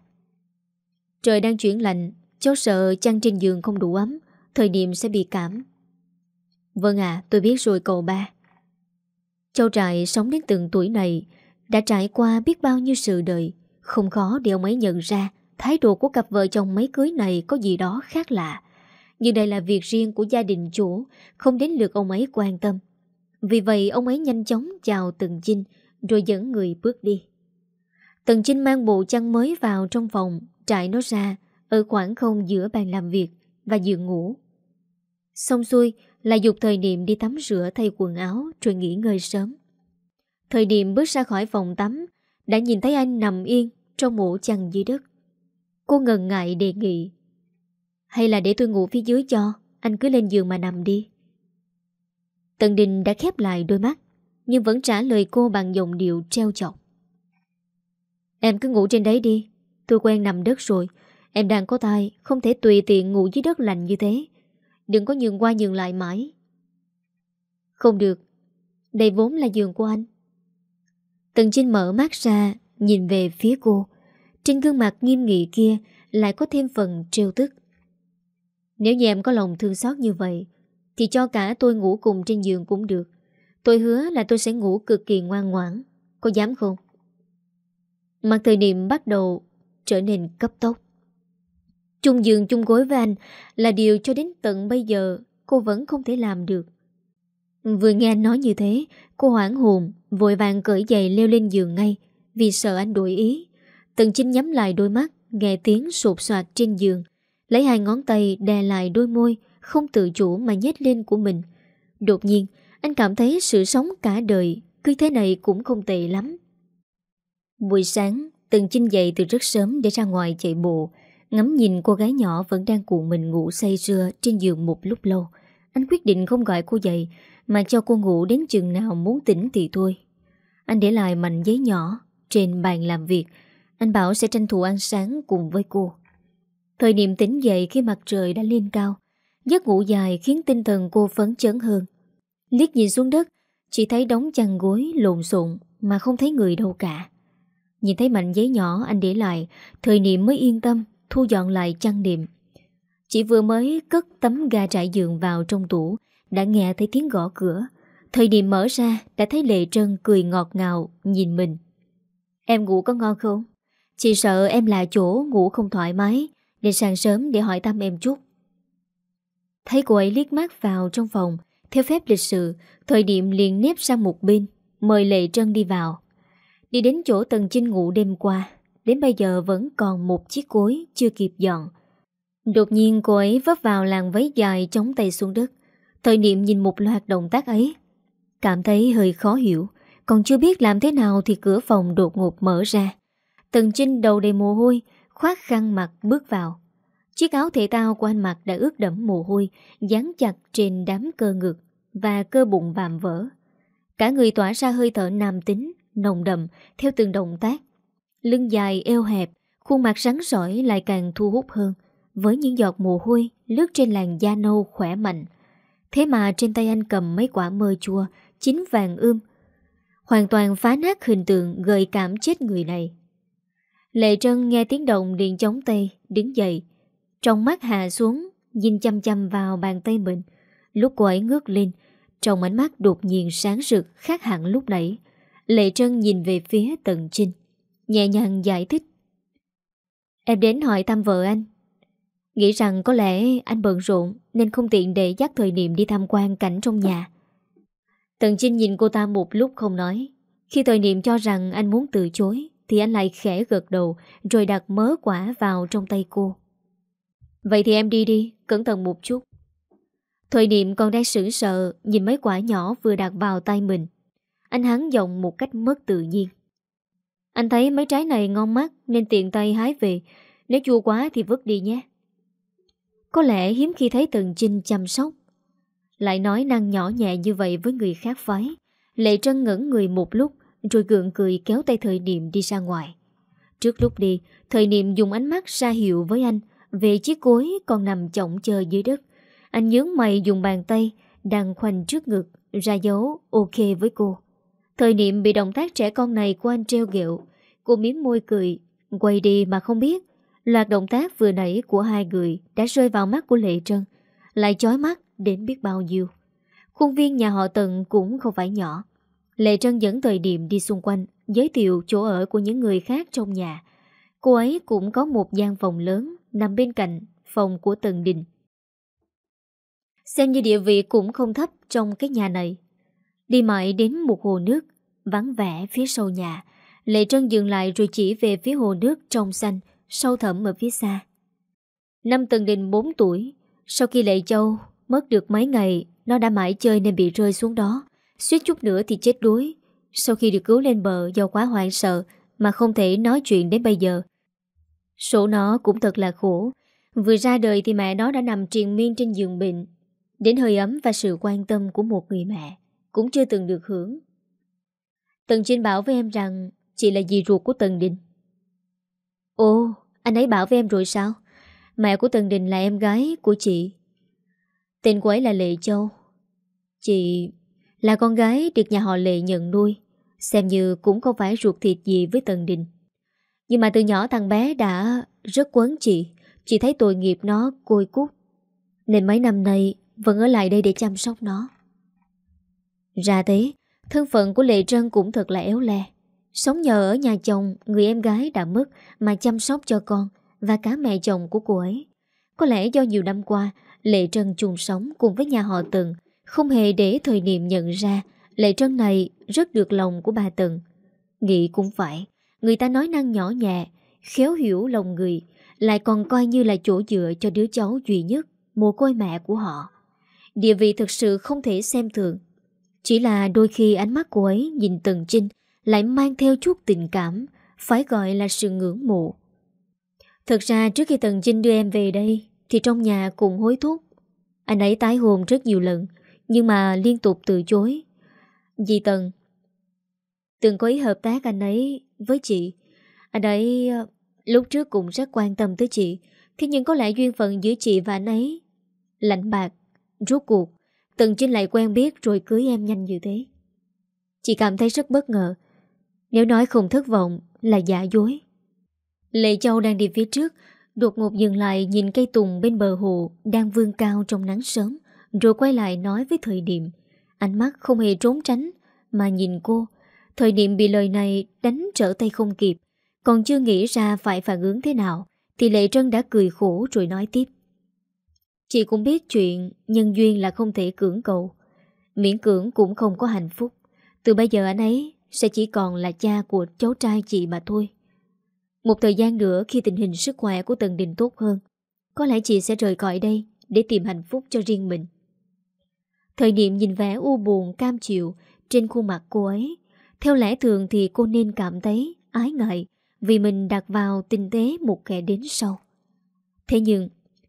Trời đang chuyển lạnh Cháu sợ chăn trên giường không đủ ấm Thời điểm sẽ bị cảm Vâng ạ tôi biết rồi cậu ba Cháu trại sống đến từng tuổi này Đã trải qua biết bao nhiêu sự đời Không khó để ông ấy nhận ra Thái độ của cặp vợ chồng mấy cưới này Có gì đó khác lạ Nhưng đây là việc riêng của gia đình chủ Không đến lượt ông ấy quan tâm Vì vậy ông ấy nhanh chóng chào Tần chinh Rồi dẫn người bước đi Tần Chinh mang bộ chăn mới vào trong phòng Trải nó ra ở khoảng không giữa bàn làm việc và giường ngủ. Xong xuôi là dục thời niệm đi tắm rửa thay quần áo rồi nghỉ ngơi sớm. Thời điểm bước ra khỏi phòng tắm, đã nhìn thấy anh nằm yên trong mũ chăn dưới đất. Cô ngần ngại đề nghị. Hay là để tôi ngủ phía dưới cho, anh cứ lên giường mà nằm đi. Tần Đình đã khép lại đôi mắt, nhưng vẫn trả lời cô bằng giọng điệu treo chọc. Em cứ ngủ trên đấy đi, tôi quen nằm đất rồi, Em đang có thai Không thể tùy tiện ngủ dưới đất lạnh như thế Đừng có nhường qua nhường lại mãi Không được Đây vốn là giường của anh Tần Trinh mở mắt ra Nhìn về phía cô Trên gương mặt nghiêm nghị kia Lại có thêm phần trêu tức Nếu như em có lòng thương xót như vậy Thì cho cả tôi ngủ cùng trên giường cũng được Tôi hứa là tôi sẽ ngủ cực kỳ ngoan ngoãn Có dám không? Mặt thời niệm bắt đầu trở nên cấp tốc. Chung giường chung gối với anh là điều cho đến tận bây giờ cô vẫn không thể làm được. Vừa nghe anh nói như thế, cô hoảng hồn, vội vàng cởi giày leo lên giường ngay, vì sợ anh đổi ý. Tần Chinh nhắm lại đôi mắt, nghe tiếng sụp soạt trên giường, lấy hai ngón tay đè lại đôi môi, không tự chủ mà nhét lên của mình. Đột nhiên, anh cảm thấy sự sống cả đời, cứ thế này cũng không tệ lắm. Buổi sáng, Tần Chinh dậy từ rất sớm để ra ngoài chạy bộ, Ngắm nhìn cô gái nhỏ vẫn đang cuộn mình ngủ say sưa trên giường một lúc lâu Anh quyết định không gọi cô dậy Mà cho cô ngủ đến chừng nào muốn tỉnh thì thôi Anh để lại mảnh giấy nhỏ trên bàn làm việc Anh bảo sẽ tranh thủ ăn sáng cùng với cô Thời điểm tỉnh dậy khi mặt trời đã lên cao Giấc ngủ dài khiến tinh thần cô phấn chấn hơn Liếc nhìn xuống đất Chỉ thấy đống chăn gối lộn xộn Mà không thấy người đâu cả Nhìn thấy mảnh giấy nhỏ anh để lại Thời niệm mới yên tâm thu dọn lại chăn đệm. Chị vừa mới cất tấm ga trải giường vào trong tủ, đã nghe thấy tiếng gõ cửa. Thời điểm mở ra, đã thấy Lệ Trân cười ngọt ngào, nhìn mình. Em ngủ có ngon không? Chị sợ em là chỗ ngủ không thoải mái, nên sáng sớm để hỏi thăm em chút. Thấy cô ấy liếc mắt vào trong phòng, theo phép lịch sự, thời điểm liền nếp sang một bên, mời Lệ Trân đi vào. Đi đến chỗ tầng Chinh ngủ đêm qua, Đến bây giờ vẫn còn một chiếc cối chưa kịp dọn Đột nhiên cô ấy vấp vào làn váy dài chống tay xuống đất Thời niệm nhìn một loạt động tác ấy Cảm thấy hơi khó hiểu Còn chưa biết làm thế nào thì cửa phòng đột ngột mở ra Tần Trinh đầu đầy mồ hôi Khoát khăn mặt bước vào Chiếc áo thể tao của anh mặc đã ướt đẫm mồ hôi Dán chặt trên đám cơ ngực Và cơ bụng vạm vỡ Cả người tỏa ra hơi thở nam tính Nồng đậm theo từng động tác Lưng dài eo hẹp, khuôn mặt sáng sỏi lại càng thu hút hơn, với những giọt mồ hôi lướt trên làn da nâu khỏe mạnh. Thế mà trên tay anh cầm mấy quả mơ chua, chín vàng ươm, hoàn toàn phá nát hình tượng gợi cảm chết người này. Lệ Trân nghe tiếng động điện chống tay đứng dậy, trong mắt hạ xuống, nhìn chăm chăm vào bàn tay mình. Lúc cô ấy ngước lên, trong ánh mắt đột nhiên sáng rực khác hẳn lúc nãy. Lệ Trân nhìn về phía tận trinh Nhẹ nhàng giải thích Em đến hỏi thăm vợ anh Nghĩ rằng có lẽ anh bận rộn Nên không tiện để dắt thời niệm đi tham quan cảnh trong nhà Tần chinh nhìn cô ta một lúc không nói Khi thời niệm cho rằng anh muốn từ chối Thì anh lại khẽ gật đầu Rồi đặt mớ quả vào trong tay cô Vậy thì em đi đi Cẩn thận một chút Thời niệm còn đang sửng sợ Nhìn mấy quả nhỏ vừa đặt vào tay mình Anh hắn giọng một cách mất tự nhiên anh thấy mấy trái này ngon mắt nên tiện tay hái về. Nếu chua quá thì vứt đi nhé. Có lẽ hiếm khi thấy Tần Trinh chăm sóc. Lại nói năng nhỏ nhẹ như vậy với người khác phái. Lệ Trân ngẩn người một lúc rồi gượng cười kéo tay thời niệm đi ra ngoài. Trước lúc đi, thời niệm dùng ánh mắt ra hiệu với anh về chiếc cối còn nằm chỏng chờ dưới đất. Anh nhướng mày dùng bàn tay đang khoanh trước ngực ra dấu ok với cô. Thời niệm bị động tác trẻ con này của anh treo ghẹo Cô miếm môi cười Quay đi mà không biết Loạt động tác vừa nãy của hai người Đã rơi vào mắt của Lệ Trân Lại chói mắt đến biết bao nhiêu Khuôn viên nhà họ Tần cũng không phải nhỏ Lệ Trân dẫn thời điểm đi xung quanh Giới thiệu chỗ ở của những người khác trong nhà Cô ấy cũng có một gian phòng lớn Nằm bên cạnh phòng của Tần Đình Xem như địa vị cũng không thấp trong cái nhà này Đi mãi đến một hồ nước Vắng vẻ phía sau nhà Lệ Trân dừng lại rồi chỉ về phía hồ nước trong xanh Sâu thẳm ở phía xa Năm Tần Đình 4 tuổi Sau khi Lệ Châu mất được mấy ngày Nó đã mãi chơi nên bị rơi xuống đó Suýt chút nữa thì chết đuối Sau khi được cứu lên bờ do quá hoảng sợ Mà không thể nói chuyện đến bây giờ Số nó cũng thật là khổ Vừa ra đời thì mẹ nó đã nằm triền miên trên giường bệnh Đến hơi ấm và sự quan tâm của một người mẹ cũng chưa từng được hưởng. Tần Trinh bảo với em rằng chị là dì ruột của Tần Đình. Ồ, anh ấy bảo với em rồi sao? Mẹ của Tần Đình là em gái của chị. Tên của ấy là Lệ Châu. Chị là con gái được nhà họ Lệ nhận nuôi, xem như cũng không phải ruột thịt gì với Tần Đình. Nhưng mà từ nhỏ thằng bé đã rất quấn chị, chị thấy tội nghiệp nó côi cút. Nên mấy năm nay vẫn ở lại đây để chăm sóc nó. Ra thế, thân phận của Lệ Trân cũng thật là éo le. Sống nhờ ở nhà chồng, người em gái đã mất mà chăm sóc cho con và cả mẹ chồng của cô ấy. Có lẽ do nhiều năm qua, Lệ Trân chung sống cùng với nhà họ Tần, không hề để thời niệm nhận ra Lệ Trân này rất được lòng của bà Tần. Nghĩ cũng phải, người ta nói năng nhỏ nhẹ, khéo hiểu lòng người, lại còn coi như là chỗ dựa cho đứa cháu duy nhất, mồ côi mẹ của họ. Địa vị thực sự không thể xem thường. Chỉ là đôi khi ánh mắt của ấy nhìn Tần Trinh lại mang theo chút tình cảm, phải gọi là sự ngưỡng mộ. Thật ra trước khi Tần Trinh đưa em về đây thì trong nhà cũng hối thúc. Anh ấy tái hôn rất nhiều lần, nhưng mà liên tục từ chối. Dì Tần Từng có ý hợp tác anh ấy với chị Anh ấy ờ, lúc trước cũng rất quan tâm tới chị Thế nhưng có lẽ duyên phận giữa chị và anh ấy Lạnh bạc Rốt cuộc Tần Trinh lại quen biết rồi cưới em nhanh như thế. Chị cảm thấy rất bất ngờ. Nếu nói không thất vọng là giả dối. Lệ Châu đang đi phía trước, đột ngột dừng lại nhìn cây tùng bên bờ hồ đang vươn cao trong nắng sớm, rồi quay lại nói với thời điểm. Ánh mắt không hề trốn tránh, mà nhìn cô. Thời điểm bị lời này đánh trở tay không kịp, còn chưa nghĩ ra phải phản ứng thế nào, thì Lệ Trân đã cười khổ rồi nói tiếp. Chị cũng biết chuyện nhân duyên là không thể cưỡng cầu. Miễn cưỡng cũng không có hạnh phúc. Từ bây giờ anh ấy sẽ chỉ còn là cha của cháu trai chị mà thôi. Một thời gian nữa khi tình hình sức khỏe của Tần Đình tốt hơn, có lẽ chị sẽ rời khỏi đây để tìm hạnh phúc cho riêng mình. Thời niệm nhìn vẻ u buồn cam chịu trên khuôn mặt cô ấy. Theo lẽ thường thì cô nên cảm thấy ái ngại vì mình đặt vào tinh tế một kẻ đến sau. Thế nhưng,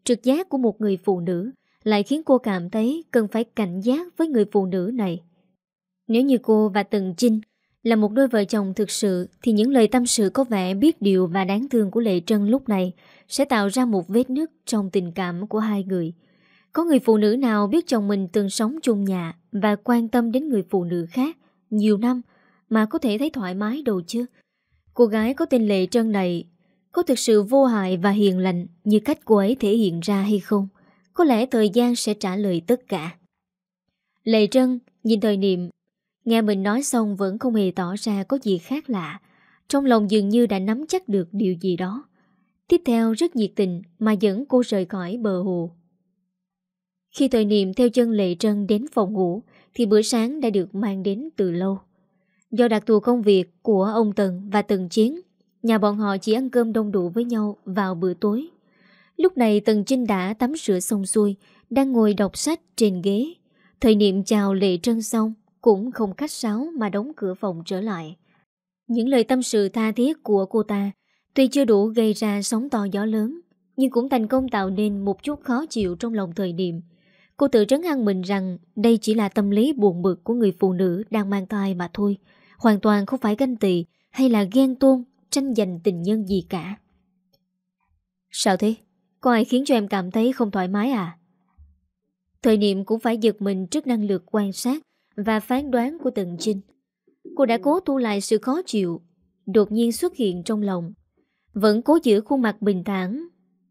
Trực giác của một người phụ nữ lại khiến cô cảm thấy cần phải cảnh giác với người phụ nữ này. Nếu như cô và Tần Trinh là một đôi vợ chồng thực sự thì những lời tâm sự có vẻ biết điều và đáng thương của Lệ Trân lúc này sẽ tạo ra một vết nứt trong tình cảm của hai người. Có người phụ nữ nào biết chồng mình từng sống chung nhà và quan tâm đến người phụ nữ khác nhiều năm mà có thể thấy thoải mái đâu chứ? Cô gái có tên Lệ Trân này có thực sự vô hại và hiền lành Như cách cô ấy thể hiện ra hay không Có lẽ thời gian sẽ trả lời tất cả Lệ Trân nhìn thời niệm Nghe mình nói xong vẫn không hề tỏ ra có gì khác lạ Trong lòng dường như đã nắm chắc được điều gì đó Tiếp theo rất nhiệt tình mà dẫn cô rời khỏi bờ hồ Khi thời niệm theo chân Lệ Trân đến phòng ngủ Thì bữa sáng đã được mang đến từ lâu Do đặc thù công việc của ông Tần và Tần Chiến Nhà bọn họ chỉ ăn cơm đông đủ với nhau vào bữa tối. Lúc này Tần Trinh đã tắm rửa xong xuôi, đang ngồi đọc sách trên ghế. Thời niệm chào Lệ Trân xong, cũng không khách sáo mà đóng cửa phòng trở lại. Những lời tâm sự tha thiết của cô ta tuy chưa đủ gây ra sóng to gió lớn, nhưng cũng thành công tạo nên một chút khó chịu trong lòng thời niệm. Cô tự trấn an mình rằng đây chỉ là tâm lý buồn bực của người phụ nữ đang mang thai mà thôi, hoàn toàn không phải ganh tị hay là ghen tuông tranh giành tình nhân gì cả. Sao thế? Có ai khiến cho em cảm thấy không thoải mái à? Thời niệm cũng phải giật mình trước năng lực quan sát và phán đoán của Tần Trinh. Cô đã cố thu lại sự khó chịu, đột nhiên xuất hiện trong lòng. Vẫn cố giữ khuôn mặt bình thản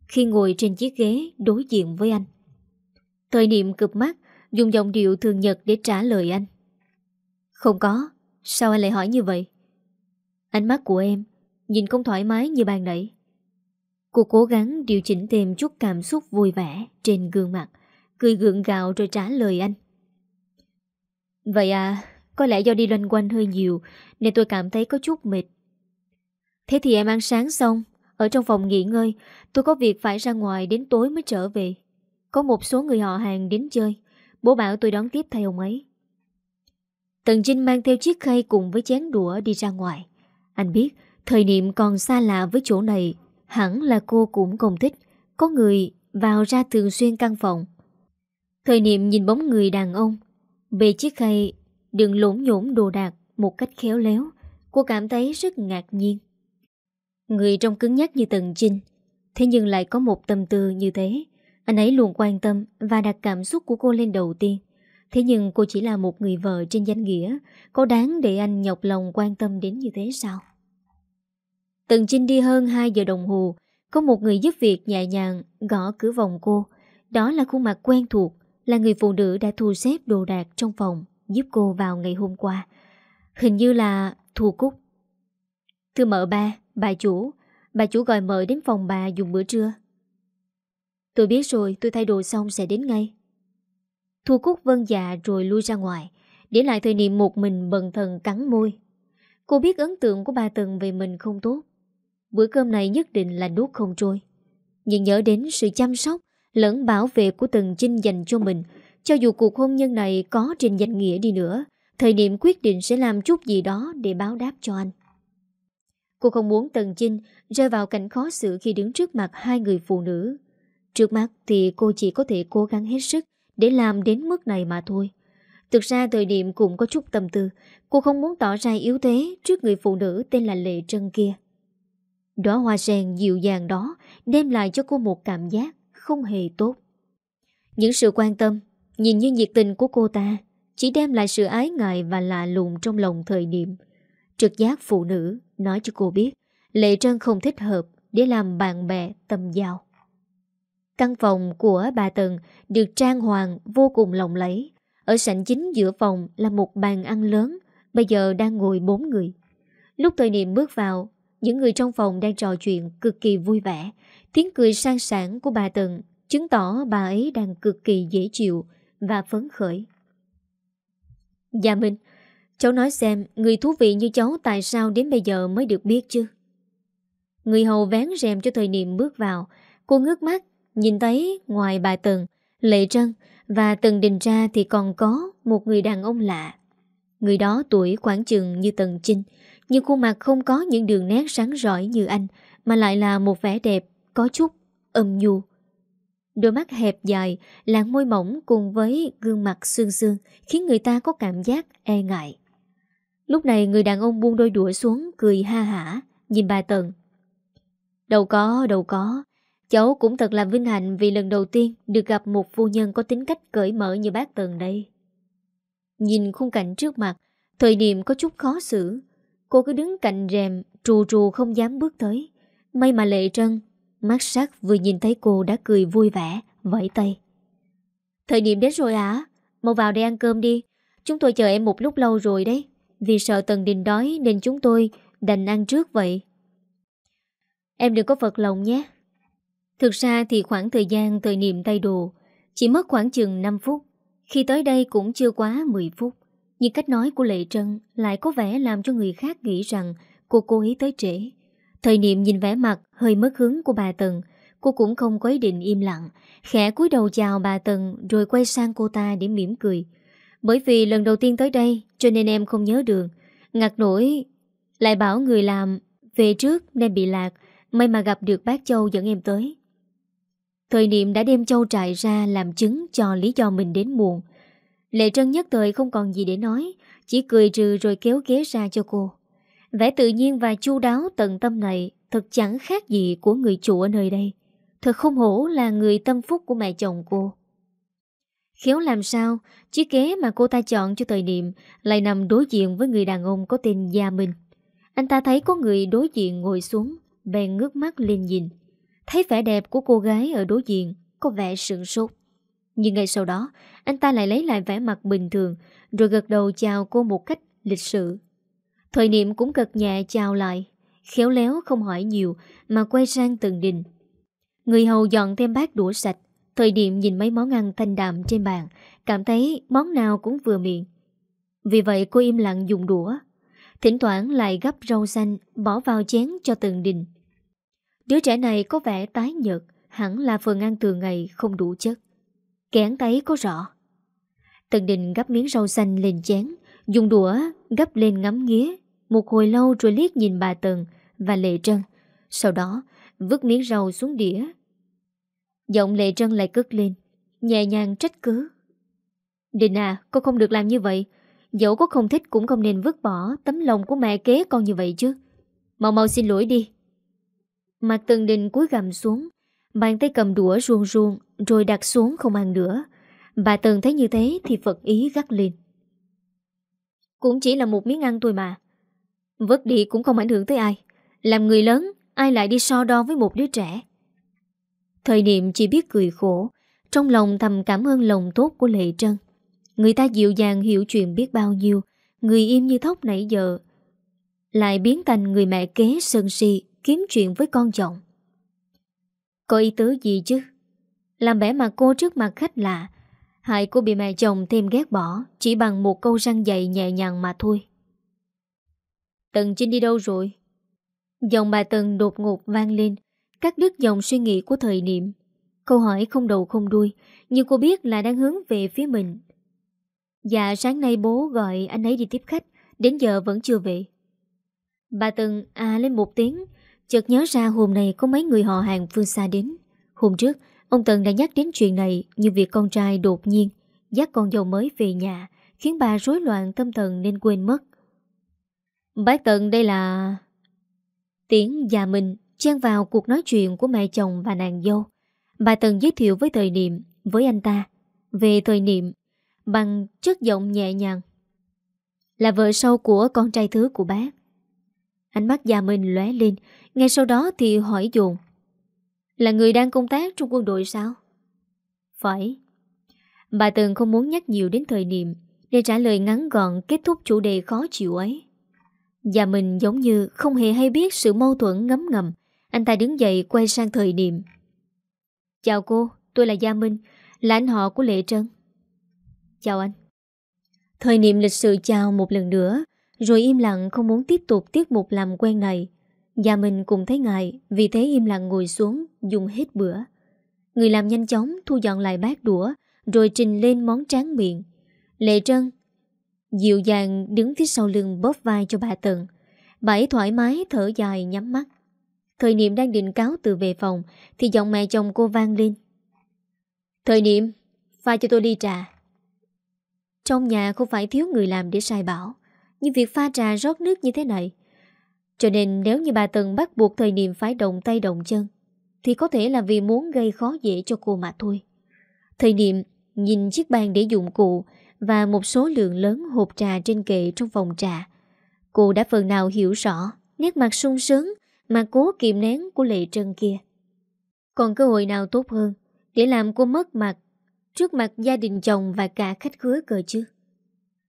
khi ngồi trên chiếc ghế đối diện với anh. Thời niệm cực mắt, dùng giọng điệu thường nhật để trả lời anh. Không có, sao anh lại hỏi như vậy? Ánh mắt của em Nhìn không thoải mái như ban nãy Cô cố gắng điều chỉnh thêm chút cảm xúc vui vẻ trên gương mặt Cười gượng gạo rồi trả lời anh Vậy à, có lẽ do đi loanh quanh hơi nhiều Nên tôi cảm thấy có chút mệt Thế thì em ăn sáng xong Ở trong phòng nghỉ ngơi Tôi có việc phải ra ngoài đến tối mới trở về Có một số người họ hàng đến chơi Bố bảo tôi đón tiếp thay ông ấy Tần Trinh mang theo chiếc khay cùng với chén đũa đi ra ngoài Anh biết Thời niệm còn xa lạ với chỗ này Hẳn là cô cũng không thích Có người vào ra thường xuyên căn phòng Thời niệm nhìn bóng người đàn ông Bề chiếc khay Đừng lỗn nhổn đồ đạc Một cách khéo léo Cô cảm thấy rất ngạc nhiên Người trông cứng nhắc như Tần Chinh Thế nhưng lại có một tâm tư như thế Anh ấy luôn quan tâm Và đặt cảm xúc của cô lên đầu tiên Thế nhưng cô chỉ là một người vợ trên danh nghĩa Có đáng để anh nhọc lòng quan tâm đến như thế sao Từng chinh đi hơn 2 giờ đồng hồ, có một người giúp việc nhẹ nhàng gõ cửa vòng cô. Đó là khuôn mặt quen thuộc, là người phụ nữ đã thu xếp đồ đạc trong phòng giúp cô vào ngày hôm qua. Hình như là Thu Cúc. Thưa mợ ba, bà chủ, bà chủ gọi mợ đến phòng bà dùng bữa trưa. Tôi biết rồi, tôi thay đồ xong sẽ đến ngay. Thu Cúc vâng dạ rồi lui ra ngoài, để lại thời niệm một mình bần thần cắn môi. Cô biết ấn tượng của bà Tần về mình không tốt, Bữa cơm này nhất định là nuốt không trôi Nhưng nhớ đến sự chăm sóc Lẫn bảo vệ của từng Chinh dành cho mình Cho dù cuộc hôn nhân này có trên danh nghĩa đi nữa Thời điểm quyết định sẽ làm chút gì đó Để báo đáp cho anh Cô không muốn Tần Chinh rơi vào cảnh khó xử khi đứng trước mặt hai người phụ nữ. Trước mắt thì cô chỉ có thể cố gắng hết sức để làm đến mức này mà thôi. Thực ra thời điểm cũng có chút tâm tư, cô không muốn tỏ ra yếu thế trước người phụ nữ tên là Lệ Trân kia. Đóa hoa sen dịu dàng đó đem lại cho cô một cảm giác không hề tốt. Những sự quan tâm, nhìn như nhiệt tình của cô ta chỉ đem lại sự ái ngại và lạ lùng trong lòng thời điểm. Trực giác phụ nữ nói cho cô biết Lệ Trân không thích hợp để làm bạn bè tâm giao. Căn phòng của bà Tần được trang hoàng vô cùng lộng lẫy. Ở sảnh chính giữa phòng là một bàn ăn lớn, bây giờ đang ngồi bốn người. Lúc thời niệm bước vào, những người trong phòng đang trò chuyện cực kỳ vui vẻ. Tiếng cười sang sảng của bà Tần chứng tỏ bà ấy đang cực kỳ dễ chịu và phấn khởi. Gia dạ Minh, cháu nói xem người thú vị như cháu tại sao đến bây giờ mới được biết chứ? Người hầu vén rèm cho thời niệm bước vào, cô ngước mắt, nhìn thấy ngoài bà Tần, Lệ Trân và Tần Đình ra thì còn có một người đàn ông lạ. Người đó tuổi khoảng chừng như Tần Chinh, nhưng khuôn mặt không có những đường nét sáng rõi như anh Mà lại là một vẻ đẹp Có chút âm nhu Đôi mắt hẹp dài Làn môi mỏng cùng với gương mặt xương xương Khiến người ta có cảm giác e ngại Lúc này người đàn ông buông đôi đũa xuống Cười ha hả Nhìn bà Tần Đâu có, đâu có Cháu cũng thật là vinh hạnh vì lần đầu tiên được gặp một phu nhân có tính cách cởi mở như bác Tần đây. Nhìn khung cảnh trước mặt, thời điểm có chút khó xử, Cô cứ đứng cạnh rèm Trù trù không dám bước tới May mà lệ trân Mắt sắc vừa nhìn thấy cô đã cười vui vẻ Vẫy tay Thời điểm đến rồi hả à? Mau vào đây ăn cơm đi Chúng tôi chờ em một lúc lâu rồi đấy Vì sợ Tần Đình đói nên chúng tôi đành ăn trước vậy Em đừng có vật lòng nhé Thực ra thì khoảng thời gian thời niệm tay đồ Chỉ mất khoảng chừng 5 phút Khi tới đây cũng chưa quá 10 phút nhưng cách nói của Lệ Trân lại có vẻ làm cho người khác nghĩ rằng cô cố ý tới trễ. Thời niệm nhìn vẻ mặt hơi mất hướng của bà Tần, cô cũng không có ý định im lặng, khẽ cúi đầu chào bà Tần rồi quay sang cô ta để mỉm cười. Bởi vì lần đầu tiên tới đây cho nên em không nhớ đường. Ngặt nổi lại bảo người làm về trước nên bị lạc, may mà gặp được bác Châu dẫn em tới. Thời niệm đã đem Châu trại ra làm chứng cho lý do mình đến muộn. Lệ Trân nhất thời không còn gì để nói Chỉ cười trừ rồi kéo ghế ra cho cô Vẻ tự nhiên và chu đáo tận tâm này Thật chẳng khác gì của người chủ ở nơi đây Thật không hổ là người tâm phúc của mẹ chồng cô Khéo làm sao Chiếc ghế mà cô ta chọn cho thời điểm Lại nằm đối diện với người đàn ông có tên Gia Minh Anh ta thấy có người đối diện ngồi xuống Bèn ngước mắt lên nhìn Thấy vẻ đẹp của cô gái ở đối diện Có vẻ sượng sốt nhưng ngay sau đó Anh ta lại lấy lại vẻ mặt bình thường Rồi gật đầu chào cô một cách lịch sự Thời niệm cũng gật nhẹ chào lại Khéo léo không hỏi nhiều Mà quay sang tường đình Người hầu dọn thêm bát đũa sạch Thời niệm nhìn mấy món ăn thanh đạm trên bàn Cảm thấy món nào cũng vừa miệng Vì vậy cô im lặng dùng đũa Thỉnh thoảng lại gấp rau xanh Bỏ vào chén cho tường đình Đứa trẻ này có vẻ tái nhợt Hẳn là phần ăn thường ngày không đủ chất kẽn thấy có rõ. Tần Đình gắp miếng rau xanh lên chén, dùng đũa gắp lên ngắm nghía, một hồi lâu rồi liếc nhìn bà Tần và Lệ Trân, sau đó vứt miếng rau xuống đĩa. Giọng Lệ Trân lại cất lên, nhẹ nhàng trách cứ. Đình à, con không được làm như vậy, dẫu có không thích cũng không nên vứt bỏ tấm lòng của mẹ kế con như vậy chứ. Mau mau xin lỗi đi. Mặt Tần Đình cúi gằm xuống, Bàn tay cầm đũa ruồn ruồn Rồi đặt xuống không ăn nữa Bà Tần thấy như thế thì phật ý gắt lên Cũng chỉ là một miếng ăn thôi mà Vớt đi cũng không ảnh hưởng tới ai Làm người lớn Ai lại đi so đo với một đứa trẻ Thời niệm chỉ biết cười khổ Trong lòng thầm cảm ơn lòng tốt của Lệ Trân Người ta dịu dàng hiểu chuyện biết bao nhiêu Người im như thóc nãy giờ Lại biến thành người mẹ kế sơn si Kiếm chuyện với con chồng có ý tứ gì chứ Làm bẻ mặt cô trước mặt khách lạ Hại cô bị mẹ chồng thêm ghét bỏ Chỉ bằng một câu răng dậy nhẹ nhàng mà thôi Tần Trinh đi đâu rồi Dòng bà Tần đột ngột vang lên Cắt đứt dòng suy nghĩ của thời niệm Câu hỏi không đầu không đuôi Nhưng cô biết là đang hướng về phía mình Dạ sáng nay bố gọi anh ấy đi tiếp khách Đến giờ vẫn chưa về Bà Tần à lên một tiếng Chợt nhớ ra hôm nay có mấy người họ hàng phương xa đến Hôm trước Ông Tần đã nhắc đến chuyện này Như việc con trai đột nhiên Dắt con dâu mới về nhà Khiến bà rối loạn tâm thần nên quên mất Bác Tần đây là... tiến già mình chen vào cuộc nói chuyện của mẹ chồng và nàng dâu Bà Tần giới thiệu với thời niệm Với anh ta Về thời niệm Bằng chất giọng nhẹ nhàng Là vợ sau của con trai thứ của bác Ánh mắt già mình lóe lên ngay sau đó thì hỏi dồn Là người đang công tác trong quân đội sao? Phải Bà Tường không muốn nhắc nhiều đến thời niệm Để trả lời ngắn gọn kết thúc chủ đề khó chịu ấy Và mình giống như không hề hay biết sự mâu thuẫn ngấm ngầm Anh ta đứng dậy quay sang thời niệm Chào cô, tôi là Gia Minh Là anh họ của Lệ Trân Chào anh Thời niệm lịch sự chào một lần nữa Rồi im lặng không muốn tiếp tục tiết mục làm quen này Gia mình cũng thấy ngại Vì thế im lặng ngồi xuống Dùng hết bữa Người làm nhanh chóng thu dọn lại bát đũa Rồi trình lên món tráng miệng Lệ Trân Dịu dàng đứng phía sau lưng bóp vai cho bà Tần Bà ấy thoải mái thở dài nhắm mắt Thời niệm đang định cáo từ về phòng Thì giọng mẹ chồng cô vang lên Thời niệm Pha cho tôi ly trà Trong nhà không phải thiếu người làm để sai bảo Nhưng việc pha trà rót nước như thế này cho nên nếu như bà Tần bắt buộc thời niệm phải động tay động chân, thì có thể là vì muốn gây khó dễ cho cô mà thôi. Thời niệm nhìn chiếc bàn để dụng cụ và một số lượng lớn hộp trà trên kệ trong phòng trà. Cô đã phần nào hiểu rõ nét mặt sung sướng mà cố kiềm nén của Lệ Trân kia. Còn cơ hội nào tốt hơn để làm cô mất mặt trước mặt gia đình chồng và cả khách khứa cờ chứ?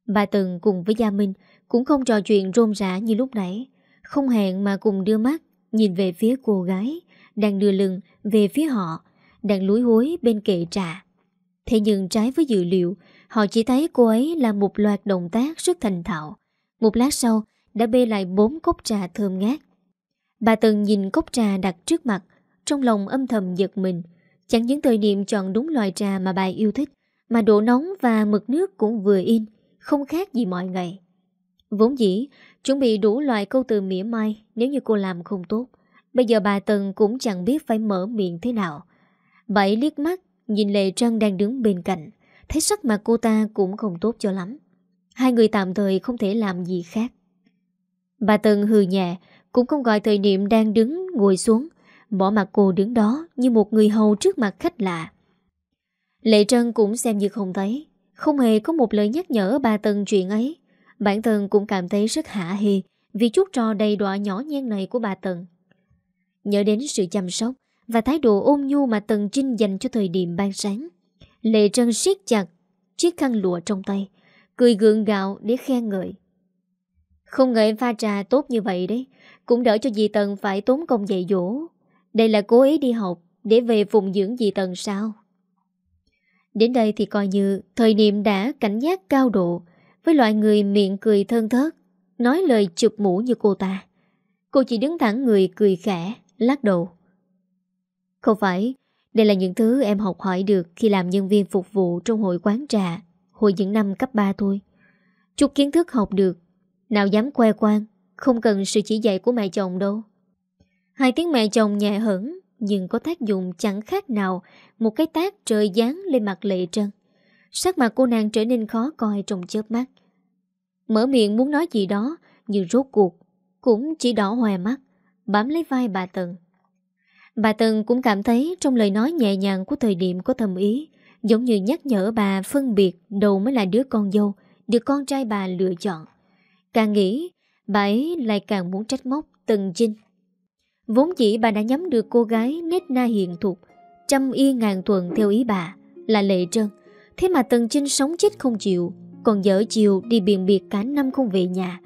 Bà Tần cùng với Gia Minh cũng không trò chuyện rôm rã như lúc nãy. Không hẹn mà cùng đưa mắt Nhìn về phía cô gái Đang đưa lưng về phía họ Đang lúi hối bên kệ trà Thế nhưng trái với dự liệu Họ chỉ thấy cô ấy là một loạt động tác rất thành thạo Một lát sau Đã bê lại bốn cốc trà thơm ngát Bà Tần nhìn cốc trà đặt trước mặt Trong lòng âm thầm giật mình Chẳng những thời điểm chọn đúng loại trà mà bà yêu thích Mà độ nóng và mực nước cũng vừa in Không khác gì mọi ngày Vốn dĩ Chuẩn bị đủ loại câu từ mỉa mai Nếu như cô làm không tốt Bây giờ bà Tần cũng chẳng biết phải mở miệng thế nào Bà liếc mắt Nhìn Lệ Trân đang đứng bên cạnh Thấy sắc mặt cô ta cũng không tốt cho lắm Hai người tạm thời không thể làm gì khác Bà Tần hừ nhẹ Cũng không gọi thời niệm đang đứng ngồi xuống Bỏ mặt cô đứng đó Như một người hầu trước mặt khách lạ Lệ Trân cũng xem như không thấy Không hề có một lời nhắc nhở bà Tần chuyện ấy Bản thân cũng cảm thấy rất hạ hề vì chút trò đầy đọa nhỏ nhen này của bà Tần. Nhớ đến sự chăm sóc và thái độ ôm nhu mà Tần Trinh dành cho thời điểm ban sáng. Lệ Trân siết chặt chiếc khăn lụa trong tay, cười gượng gạo để khen ngợi. Không ngờ em pha trà tốt như vậy đấy, cũng đỡ cho dì Tần phải tốn công dạy dỗ. Đây là cố ý đi học để về phụng dưỡng dì Tần sao? Đến đây thì coi như thời niệm đã cảnh giác cao độ, với loại người miệng cười thân thớt, nói lời chụp mũ như cô ta. Cô chỉ đứng thẳng người cười khẽ, lắc đầu. Không phải, đây là những thứ em học hỏi được khi làm nhân viên phục vụ trong hội quán trà hồi những năm cấp 3 thôi. Chút kiến thức học được, nào dám khoe quan, không cần sự chỉ dạy của mẹ chồng đâu. Hai tiếng mẹ chồng nhẹ hững nhưng có tác dụng chẳng khác nào một cái tác trời dán lên mặt Lệ Trân. Sắc mặt cô nàng trở nên khó coi trong chớp mắt Mở miệng muốn nói gì đó Nhưng rốt cuộc Cũng chỉ đỏ hoe mắt Bám lấy vai bà Tần Bà Tần cũng cảm thấy trong lời nói nhẹ nhàng của thời điểm có thầm ý Giống như nhắc nhở bà phân biệt đâu mới là đứa con dâu Được con trai bà lựa chọn Càng nghĩ Bà ấy lại càng muốn trách móc Tần Chinh Vốn chỉ bà đã nhắm được cô gái nết na hiện thuộc Trăm y ngàn thuận theo ý bà Là lệ trơn Thế mà Tần Trinh sống chết không chịu Còn dở chiều đi biền biệt cả năm không về nhà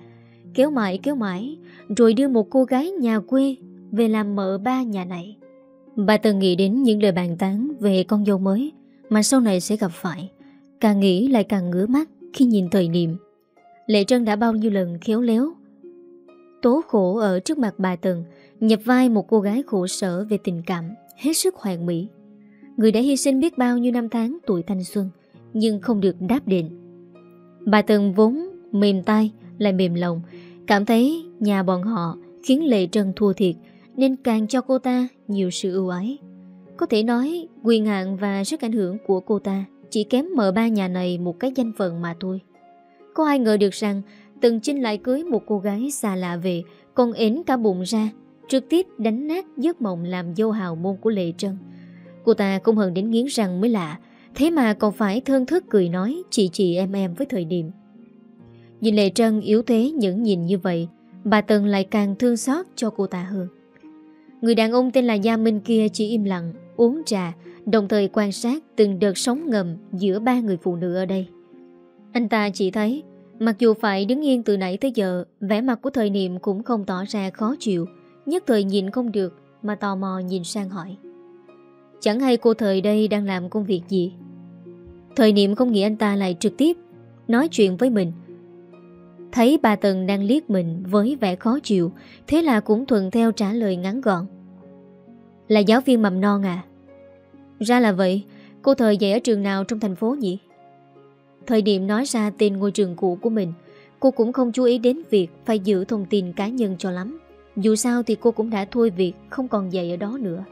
Kéo mãi kéo mãi Rồi đưa một cô gái nhà quê Về làm mợ ba nhà này Bà Tần nghĩ đến những lời bàn tán Về con dâu mới Mà sau này sẽ gặp phải Càng nghĩ lại càng ngứa mắt khi nhìn thời niệm Lệ Trân đã bao nhiêu lần khéo léo Tố khổ ở trước mặt bà Tần Nhập vai một cô gái khổ sở về tình cảm Hết sức hoàn mỹ Người đã hy sinh biết bao nhiêu năm tháng tuổi thanh xuân nhưng không được đáp định. Bà Tần vốn mềm tay lại mềm lòng, cảm thấy nhà bọn họ khiến Lệ Trân thua thiệt nên càng cho cô ta nhiều sự ưu ái. Có thể nói quyền hạn và sức ảnh hưởng của cô ta chỉ kém mở ba nhà này một cái danh phận mà thôi. Có ai ngờ được rằng Tần Trinh lại cưới một cô gái xa lạ về còn ến cả bụng ra trực tiếp đánh nát giấc mộng làm dâu hào môn của Lệ Trân. Cô ta không hận đến nghiến răng mới lạ Thế mà còn phải thương thức cười nói Chị chị em em với thời điểm Nhìn Lệ Trân yếu thế những nhìn như vậy Bà Tần lại càng thương xót cho cô ta hơn Người đàn ông tên là Gia Minh kia chỉ im lặng Uống trà Đồng thời quan sát từng đợt sóng ngầm Giữa ba người phụ nữ ở đây Anh ta chỉ thấy Mặc dù phải đứng yên từ nãy tới giờ vẻ mặt của thời niệm cũng không tỏ ra khó chịu Nhất thời nhìn không được Mà tò mò nhìn sang hỏi Chẳng hay cô thời đây đang làm công việc gì Thời niệm không nghĩ anh ta lại trực tiếp Nói chuyện với mình Thấy bà Tần đang liếc mình với vẻ khó chịu Thế là cũng thuận theo trả lời ngắn gọn Là giáo viên mầm non à Ra là vậy Cô thời dạy ở trường nào trong thành phố nhỉ Thời điểm nói ra tên ngôi trường cũ của mình Cô cũng không chú ý đến việc Phải giữ thông tin cá nhân cho lắm Dù sao thì cô cũng đã thôi việc Không còn dạy ở đó nữa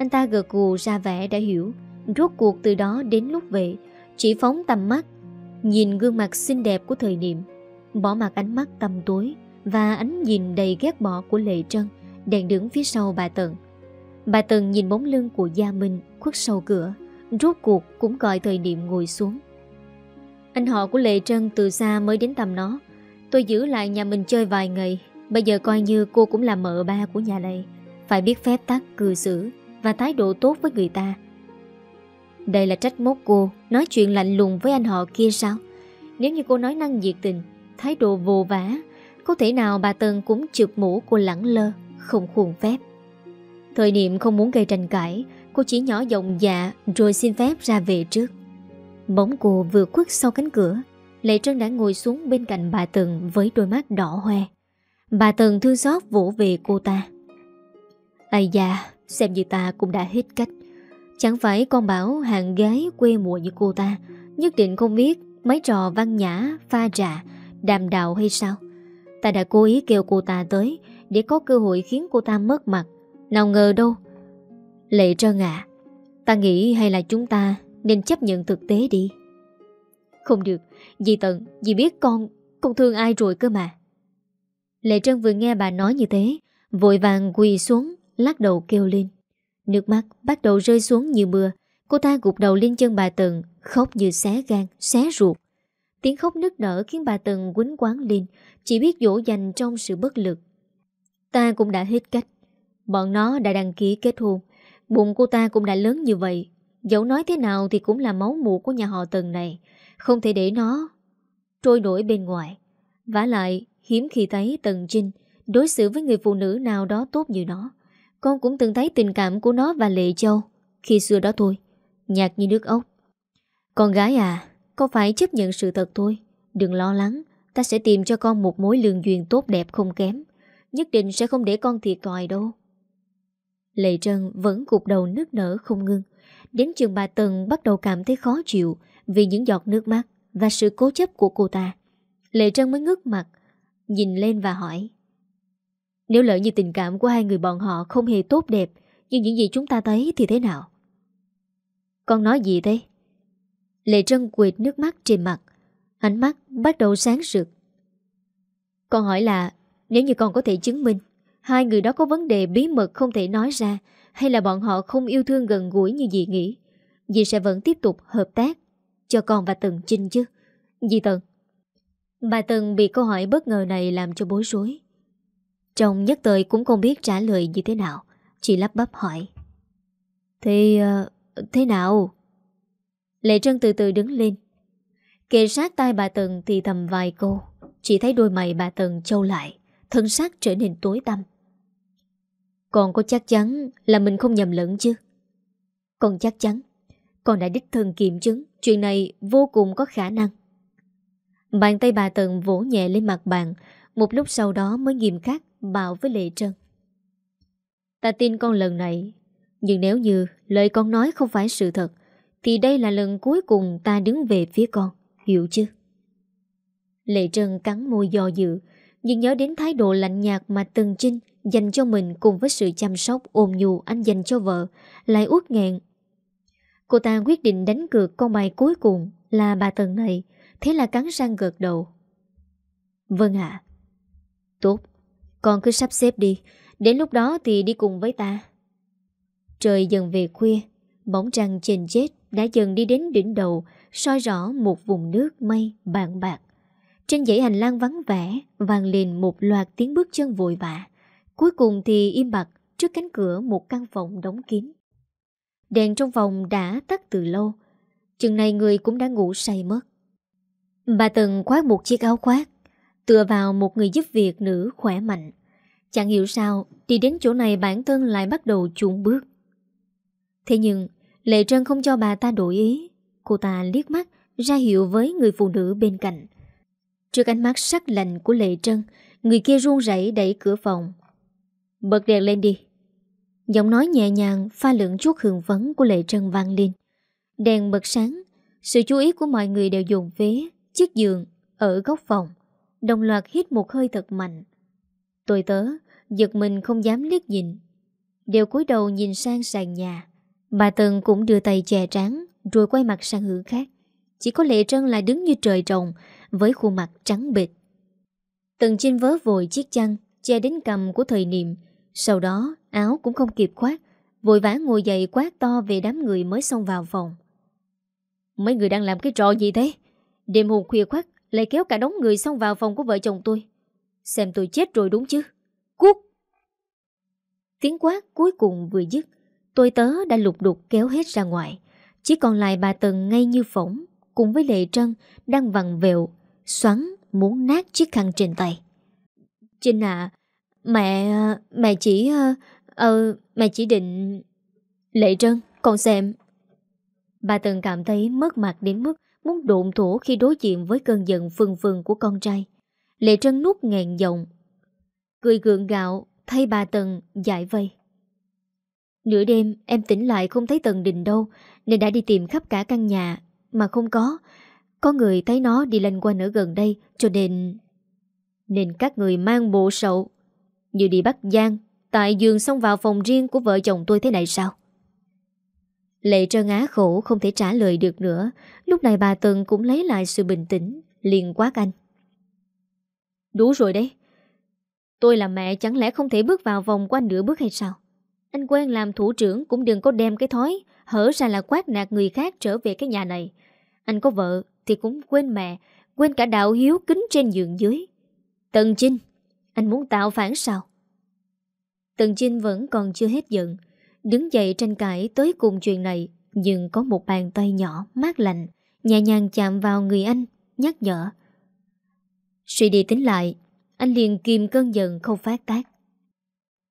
anh ta gật gù ra vẻ đã hiểu Rốt cuộc từ đó đến lúc về Chỉ phóng tầm mắt Nhìn gương mặt xinh đẹp của thời niệm Bỏ mặt ánh mắt tầm tối Và ánh nhìn đầy ghét bỏ của Lệ Trân Đang đứng phía sau bà Tần Bà Tần nhìn bóng lưng của Gia Minh Khuất sau cửa Rốt cuộc cũng gọi thời niệm ngồi xuống Anh họ của Lệ Trân từ xa mới đến tầm nó Tôi giữ lại nhà mình chơi vài ngày Bây giờ coi như cô cũng là mợ ba của nhà này Phải biết phép tắc cư xử và thái độ tốt với người ta. Đây là trách móc cô nói chuyện lạnh lùng với anh họ kia sao? Nếu như cô nói năng nhiệt tình, thái độ vô vã, có thể nào bà Tân cũng chụp mũ cô lẳng lơ, không khuôn phép. Thời niệm không muốn gây tranh cãi, cô chỉ nhỏ giọng dạ rồi xin phép ra về trước. Bóng cô vừa khuất sau cánh cửa, Lệ Trân đã ngồi xuống bên cạnh bà Tần với đôi mắt đỏ hoe. Bà Tần thương xót vỗ về cô ta. Ây da, Xem như ta cũng đã hết cách Chẳng phải con bảo hàng gái quê mùa như cô ta Nhất định không biết Mấy trò văn nhã, pha trà Đàm đạo hay sao Ta đã cố ý kêu cô ta tới Để có cơ hội khiến cô ta mất mặt Nào ngờ đâu Lệ trơn ngạ Ta nghĩ hay là chúng ta nên chấp nhận thực tế đi Không được Dì Tận, dì biết con Con thương ai rồi cơ mà Lệ Trân vừa nghe bà nói như thế Vội vàng quỳ xuống lắc đầu kêu lên. Nước mắt bắt đầu rơi xuống như mưa, cô ta gục đầu lên chân bà Tần, khóc như xé gan, xé ruột. Tiếng khóc nức nở khiến bà Tần quýnh quán lên, chỉ biết dỗ dành trong sự bất lực. Ta cũng đã hết cách. Bọn nó đã đăng ký kết hôn. Bụng cô ta cũng đã lớn như vậy. Dẫu nói thế nào thì cũng là máu mù của nhà họ Tần này. Không thể để nó trôi nổi bên ngoài. vả lại, hiếm khi thấy Tần Trinh đối xử với người phụ nữ nào đó tốt như nó. Con cũng từng thấy tình cảm của nó và Lệ Châu Khi xưa đó thôi Nhạt như nước ốc Con gái à Con phải chấp nhận sự thật thôi Đừng lo lắng Ta sẽ tìm cho con một mối lương duyên tốt đẹp không kém Nhất định sẽ không để con thiệt thòi đâu Lệ Trân vẫn cục đầu nước nở không ngưng Đến trường bà Tần bắt đầu cảm thấy khó chịu Vì những giọt nước mắt Và sự cố chấp của cô ta Lệ Trân mới ngước mặt Nhìn lên và hỏi nếu lỡ như tình cảm của hai người bọn họ không hề tốt đẹp Như những gì chúng ta thấy thì thế nào Con nói gì thế Lệ Trân quệt nước mắt trên mặt Ánh mắt bắt đầu sáng rực Con hỏi là Nếu như con có thể chứng minh Hai người đó có vấn đề bí mật không thể nói ra Hay là bọn họ không yêu thương gần gũi như dì nghĩ Dì sẽ vẫn tiếp tục hợp tác Cho con và Tần Trinh chứ Dì Tần Bà Tần bị câu hỏi bất ngờ này làm cho bối rối Chồng nhất thời cũng không biết trả lời như thế nào Chỉ lắp bắp hỏi Thì uh, ờ, thế nào? Lệ Trân từ từ đứng lên Kề sát tay bà Tần thì thầm vài câu Chỉ thấy đôi mày bà Tần trâu lại Thân xác trở nên tối tăm Còn có chắc chắn là mình không nhầm lẫn chứ Còn chắc chắn còn đã đích thân kiểm chứng Chuyện này vô cùng có khả năng Bàn tay bà Tần vỗ nhẹ lên mặt bàn Một lúc sau đó mới nghiêm khắc bảo với Lệ Trân. Ta tin con lần này, nhưng nếu như lời con nói không phải sự thật, thì đây là lần cuối cùng ta đứng về phía con, hiểu chứ? Lệ Trân cắn môi do dự, nhưng nhớ đến thái độ lạnh nhạt mà Tần Trinh dành cho mình cùng với sự chăm sóc ôm nhu anh dành cho vợ, lại uất nghẹn. Cô ta quyết định đánh cược con bài cuối cùng là bà Tần này, thế là cắn răng gật đầu. Vâng ạ. Tốt, con cứ sắp xếp đi Đến lúc đó thì đi cùng với ta Trời dần về khuya Bóng trăng trên chết Đã dần đi đến đỉnh đầu soi rõ một vùng nước mây bạc bạc Trên dãy hành lang vắng vẻ vang lên một loạt tiếng bước chân vội vã Cuối cùng thì im bặt Trước cánh cửa một căn phòng đóng kín Đèn trong phòng đã tắt từ lâu Chừng này người cũng đã ngủ say mất Bà từng khoác một chiếc áo khoác tựa vào một người giúp việc nữ khỏe mạnh. Chẳng hiểu sao, đi đến chỗ này bản thân lại bắt đầu chuộng bước. Thế nhưng, Lệ Trân không cho bà ta đổi ý. Cô ta liếc mắt, ra hiệu với người phụ nữ bên cạnh. Trước ánh mắt sắc lạnh của Lệ Trân, người kia run rẩy đẩy cửa phòng. Bật đèn lên đi. Giọng nói nhẹ nhàng pha lượng chút hưởng vấn của Lệ Trân vang lên. Đèn bật sáng, sự chú ý của mọi người đều dồn vế, chiếc giường, ở góc phòng. Đồng loạt hít một hơi thật mạnh Tôi tớ Giật mình không dám liếc nhìn Đều cúi đầu nhìn sang sàn nhà Bà Tần cũng đưa tay chè trắng Rồi quay mặt sang hướng khác Chỉ có Lệ Trân là đứng như trời trồng Với khuôn mặt trắng bịch Tần chinh vớ vội chiếc chăn Che đến cầm của thời niệm Sau đó áo cũng không kịp khoát Vội vã ngồi dậy quát to về đám người mới xông vào phòng Mấy người đang làm cái trò gì thế Đêm hôm khuya khoát lại kéo cả đống người xông vào phòng của vợ chồng tôi. Xem tôi chết rồi đúng chứ? Cút! Tiếng quát cuối cùng vừa dứt, tôi tớ đã lục đục kéo hết ra ngoài. Chỉ còn lại bà Tần ngay như phỏng, cùng với Lệ Trân đang vằn vẹo, xoắn, muốn nát chiếc khăn trên tay. Trinh à, mẹ, mẹ chỉ, ờ, uh, mẹ chỉ định... Lệ Trân, con xem. Bà Tần cảm thấy mất mặt đến mức muốn độn thổ khi đối diện với cơn giận phừng phừng của con trai. Lệ Trân nuốt ngàn giọng, cười gượng gạo thay bà Tần giải vây. Nửa đêm em tỉnh lại không thấy Tần Đình đâu nên đã đi tìm khắp cả căn nhà mà không có. Có người thấy nó đi lanh qua ở gần đây cho nên... Nên các người mang bộ sậu như đi bắt Giang tại giường xong vào phòng riêng của vợ chồng tôi thế này sao? Lệ trơn á khổ không thể trả lời được nữa Lúc này bà Tần cũng lấy lại sự bình tĩnh Liền quát anh Đủ rồi đấy Tôi là mẹ chẳng lẽ không thể bước vào vòng của anh nửa bước hay sao Anh quen làm thủ trưởng Cũng đừng có đem cái thói Hở ra là quát nạt người khác trở về cái nhà này Anh có vợ thì cũng quên mẹ Quên cả đạo hiếu kính trên giường dưới Tần Chinh Anh muốn tạo phản sao Tần Chinh vẫn còn chưa hết giận đứng dậy tranh cãi tới cùng chuyện này, nhưng có một bàn tay nhỏ, mát lạnh, nhẹ nhàng chạm vào người anh, nhắc nhở. Suy đi tính lại, anh liền kìm cơn giận không phát tác.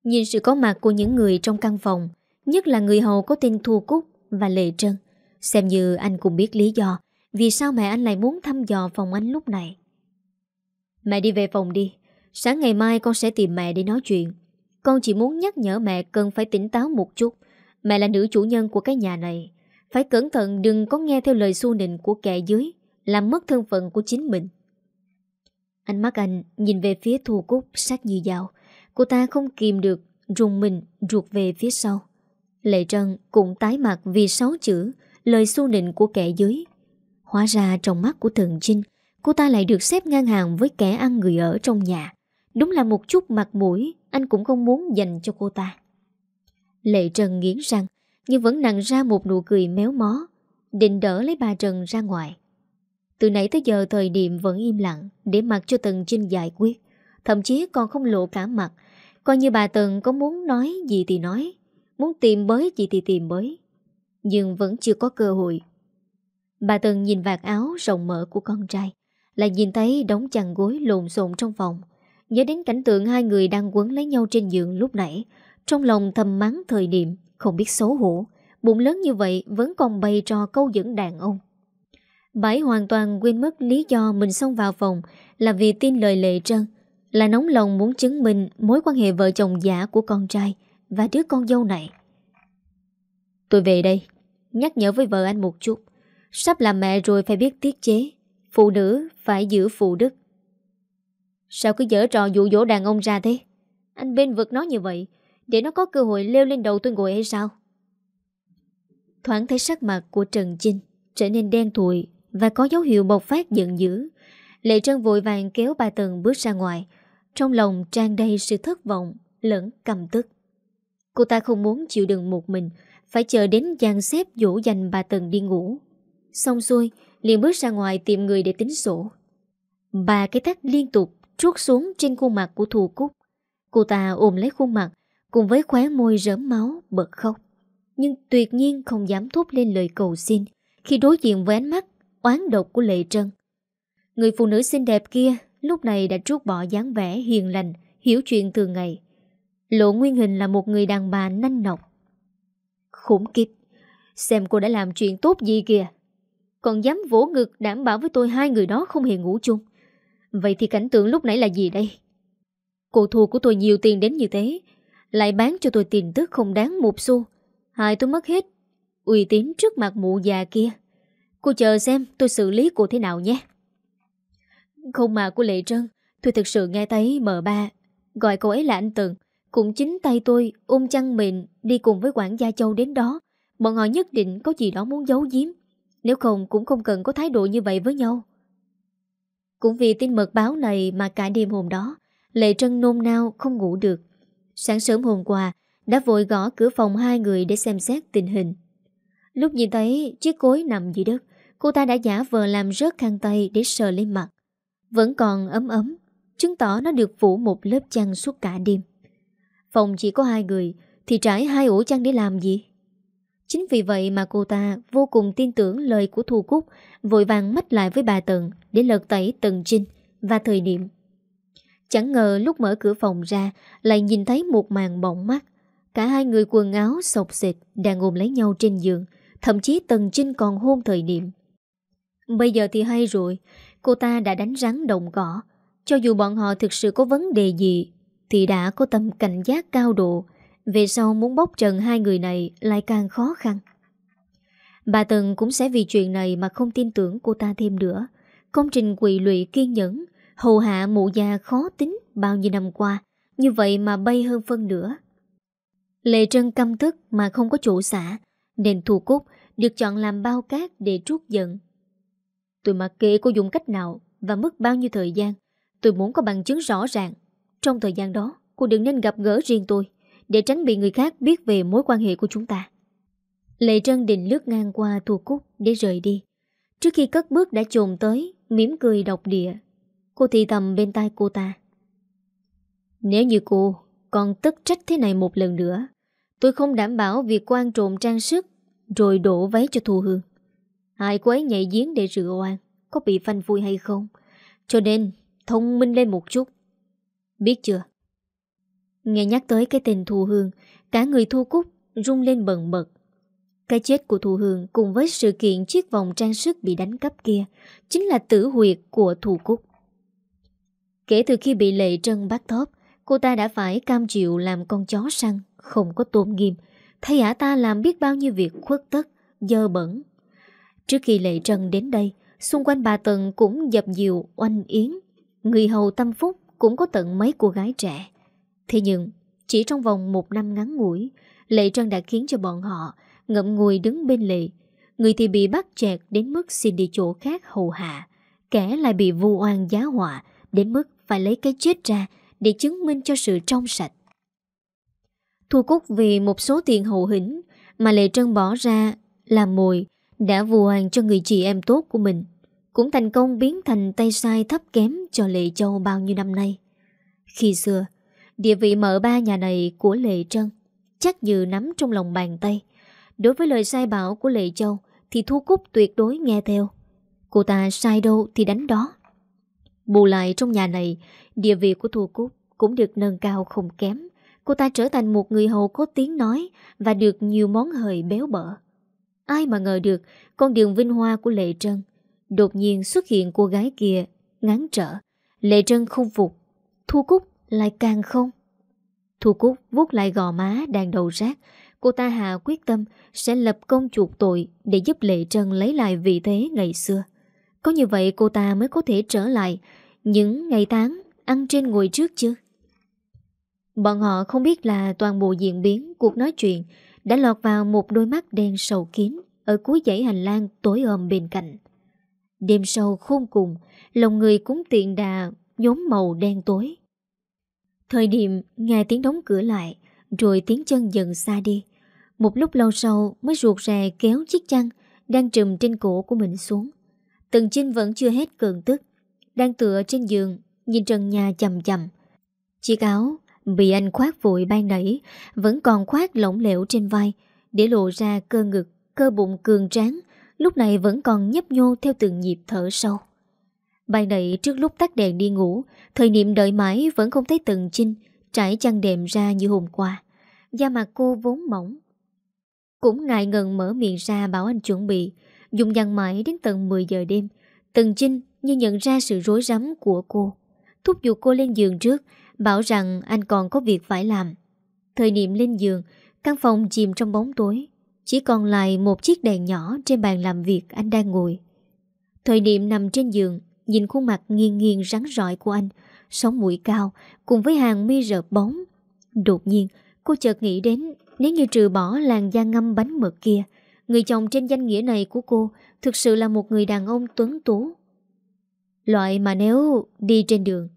Nhìn sự có mặt của những người trong căn phòng, nhất là người hầu có tên Thu Cúc và Lệ Trân, xem như anh cũng biết lý do vì sao mẹ anh lại muốn thăm dò phòng anh lúc này. Mẹ đi về phòng đi, sáng ngày mai con sẽ tìm mẹ để nói chuyện. Con chỉ muốn nhắc nhở mẹ cần phải tỉnh táo một chút Mẹ là nữ chủ nhân của cái nhà này Phải cẩn thận đừng có nghe theo lời xu nịnh của kẻ dưới Làm mất thân phận của chính mình Ánh mắt anh nhìn về phía thù cúc sát như dao Cô ta không kìm được Rùng mình ruột về phía sau Lệ Trân cũng tái mặt vì sáu chữ Lời xu nịnh của kẻ dưới Hóa ra trong mắt của thần Trinh Cô ta lại được xếp ngang hàng với kẻ ăn người ở trong nhà Đúng là một chút mặt mũi Anh cũng không muốn dành cho cô ta Lệ Trần nghiến răng Nhưng vẫn nặng ra một nụ cười méo mó Định đỡ lấy bà Trần ra ngoài Từ nãy tới giờ thời điểm vẫn im lặng Để mặc cho Tần Trinh giải quyết Thậm chí còn không lộ cả mặt Coi như bà Tần có muốn nói gì thì nói Muốn tìm bới gì thì tìm bới Nhưng vẫn chưa có cơ hội Bà Tần nhìn vạt áo rộng mở của con trai Là nhìn thấy đống chăn gối lộn xộn trong phòng Nhớ đến cảnh tượng hai người đang quấn lấy nhau trên giường lúc nãy Trong lòng thầm mắng thời điểm Không biết xấu hổ Bụng lớn như vậy vẫn còn bày trò câu dẫn đàn ông Bảy hoàn toàn quên mất lý do mình xông vào phòng Là vì tin lời lệ trân Là nóng lòng muốn chứng minh mối quan hệ vợ chồng giả của con trai Và đứa con dâu này Tôi về đây Nhắc nhở với vợ anh một chút Sắp làm mẹ rồi phải biết tiết chế Phụ nữ phải giữ phụ đức Sao cứ dở trò dụ dỗ đàn ông ra thế Anh bên vực nó như vậy Để nó có cơ hội leo lên đầu tôi ngồi hay sao Thoáng thấy sắc mặt của Trần Chinh Trở nên đen thùi Và có dấu hiệu bộc phát giận dữ Lệ Trân vội vàng kéo bà Tần bước ra ngoài Trong lòng trang đầy sự thất vọng Lẫn căm tức Cô ta không muốn chịu đựng một mình Phải chờ đến gian xếp dỗ dành bà Tần đi ngủ Xong xuôi liền bước ra ngoài tìm người để tính sổ Bà cái tắt liên tục trút xuống trên khuôn mặt của thù cúc. Cô ta ôm lấy khuôn mặt, cùng với khóe môi rớm máu, bật khóc. Nhưng tuyệt nhiên không dám thốt lên lời cầu xin khi đối diện với ánh mắt, oán độc của Lệ Trân. Người phụ nữ xinh đẹp kia lúc này đã trút bỏ dáng vẻ hiền lành, hiểu chuyện từ ngày. Lộ Nguyên Hình là một người đàn bà nanh nọc. Khủng kiếp, xem cô đã làm chuyện tốt gì kìa. Còn dám vỗ ngực đảm bảo với tôi hai người đó không hề ngủ chung. Vậy thì cảnh tượng lúc nãy là gì đây? Cô thua của tôi nhiều tiền đến như thế Lại bán cho tôi tiền tức không đáng một xu hai tôi mất hết Uy tín trước mặt mụ già kia Cô chờ xem tôi xử lý cô thế nào nhé Không mà cô Lệ Trân Tôi thực sự nghe thấy mờ ba, Gọi cô ấy là anh Tần Cũng chính tay tôi ôm chăn mình Đi cùng với quản gia Châu đến đó Bọn họ nhất định có gì đó muốn giấu giếm Nếu không cũng không cần có thái độ như vậy với nhau cũng vì tin mật báo này mà cả đêm hôm đó, Lệ Trân nôn nao không ngủ được. Sáng sớm hôm qua, đã vội gõ cửa phòng hai người để xem xét tình hình. Lúc nhìn thấy chiếc cối nằm dưới đất, cô ta đã giả vờ làm rớt khăn tay để sờ lên mặt. Vẫn còn ấm ấm, chứng tỏ nó được phủ một lớp chăn suốt cả đêm. Phòng chỉ có hai người, thì trải hai ổ chăn để làm gì? Chính vì vậy mà cô ta vô cùng tin tưởng lời của Thu Cúc, vội vàng mất lại với bà Tần để lật tẩy tầng Trinh và thời điểm. Chẳng ngờ lúc mở cửa phòng ra lại nhìn thấy một màn bỏng mắt. Cả hai người quần áo sọc xịt đang ôm lấy nhau trên giường, thậm chí tầng Trinh còn hôn thời điểm. Bây giờ thì hay rồi, cô ta đã đánh rắn động cỏ. Cho dù bọn họ thực sự có vấn đề gì, thì đã có tâm cảnh giác cao độ. Về sau muốn bóc trần hai người này lại càng khó khăn. Bà Tần cũng sẽ vì chuyện này mà không tin tưởng cô ta thêm nữa. Công trình quỳ lụy kiên nhẫn, hầu hạ mụ già khó tính bao nhiêu năm qua, như vậy mà bay hơn phân nữa. Lệ Trân căm tức mà không có chỗ xả, nên Thu Cúc được chọn làm bao cát để trút giận. Tôi mặc kệ cô dùng cách nào và mất bao nhiêu thời gian, tôi muốn có bằng chứng rõ ràng. Trong thời gian đó, cô đừng nên gặp gỡ riêng tôi, để tránh bị người khác biết về mối quan hệ của chúng ta. Lệ Trân định lướt ngang qua Thu Cúc để rời đi. Trước khi cất bước đã trồn tới, mỉm cười độc địa Cô thì thầm bên tai cô ta Nếu như cô Còn tức trách thế này một lần nữa Tôi không đảm bảo việc quan trộm trang sức Rồi đổ váy cho Thu Hương Hai cô nhảy giếng để rửa oan Có bị phanh vui hay không Cho nên thông minh lên một chút Biết chưa Nghe nhắc tới cái tên Thu Hương Cả người Thu Cúc rung lên bần bật cái chết của Thù Hương cùng với sự kiện chiếc vòng trang sức bị đánh cắp kia chính là tử huyệt của Thù Cúc. Kể từ khi bị Lệ Trân bắt thóp, cô ta đã phải cam chịu làm con chó săn, không có tôn nghiêm, thay ả ta làm biết bao nhiêu việc khuất tất, dơ bẩn. Trước khi Lệ Trân đến đây, xung quanh bà Tần cũng dập dìu oanh yến. Người hầu tâm phúc cũng có tận mấy cô gái trẻ. Thế nhưng, chỉ trong vòng một năm ngắn ngủi, Lệ Trân đã khiến cho bọn họ ngậm ngùi đứng bên lề. Người thì bị bắt chẹt đến mức xin đi chỗ khác hầu hạ. Kẻ lại bị vu oan giá họa đến mức phải lấy cái chết ra để chứng minh cho sự trong sạch. Thu Cúc vì một số tiền hậu hĩnh mà Lệ Trân bỏ ra làm mồi đã vu oan cho người chị em tốt của mình. Cũng thành công biến thành tay sai thấp kém cho Lệ Châu bao nhiêu năm nay. Khi xưa, địa vị mở ba nhà này của Lệ Trân chắc như nắm trong lòng bàn tay Đối với lời sai bảo của Lệ Châu Thì Thu Cúc tuyệt đối nghe theo Cô ta sai đâu thì đánh đó Bù lại trong nhà này Địa vị của Thu Cúc Cũng được nâng cao không kém Cô ta trở thành một người hầu có tiếng nói Và được nhiều món hời béo bở Ai mà ngờ được Con đường vinh hoa của Lệ Trân Đột nhiên xuất hiện cô gái kia Ngán trở Lệ Trân không phục Thu Cúc lại càng không Thu Cúc vuốt lại gò má đang đầu rác cô ta Hà quyết tâm sẽ lập công chuộc tội để giúp Lệ Trân lấy lại vị thế ngày xưa. Có như vậy cô ta mới có thể trở lại những ngày tháng ăn trên ngồi trước chứ. Bọn họ không biết là toàn bộ diễn biến cuộc nói chuyện đã lọt vào một đôi mắt đen sầu kín ở cuối dãy hành lang tối ôm bên cạnh. Đêm sâu khôn cùng, lòng người cũng tiện đà nhóm màu đen tối. Thời điểm nghe tiếng đóng cửa lại, rồi tiếng chân dần xa đi. Một lúc lâu sau mới ruột rè kéo chiếc chăn đang trùm trên cổ của mình xuống. Tần Trinh vẫn chưa hết cơn tức, đang tựa trên giường, nhìn trần nhà chầm chầm. Chiếc áo bị anh khoác vội ban nảy vẫn còn khoác lỏng lẻo trên vai, để lộ ra cơ ngực, cơ bụng cường tráng, lúc này vẫn còn nhấp nhô theo từng nhịp thở sâu. Ban nãy trước lúc tắt đèn đi ngủ, thời niệm đợi mãi vẫn không thấy Tần Trinh trải chăn đệm ra như hôm qua. Da mặt cô vốn mỏng, cũng ngại ngần mở miệng ra bảo anh chuẩn bị Dùng dằn mãi đến tận 10 giờ đêm Tần Trinh như nhận ra sự rối rắm của cô Thúc giục cô lên giường trước Bảo rằng anh còn có việc phải làm Thời niệm lên giường Căn phòng chìm trong bóng tối Chỉ còn lại một chiếc đèn nhỏ Trên bàn làm việc anh đang ngồi Thời niệm nằm trên giường Nhìn khuôn mặt nghiêng nghiêng rắn rọi của anh Sống mũi cao Cùng với hàng mi rợp bóng Đột nhiên cô chợt nghĩ đến nếu như trừ bỏ làn da ngâm bánh mực kia, người chồng trên danh nghĩa này của cô thực sự là một người đàn ông tuấn tú. Loại mà nếu đi trên đường,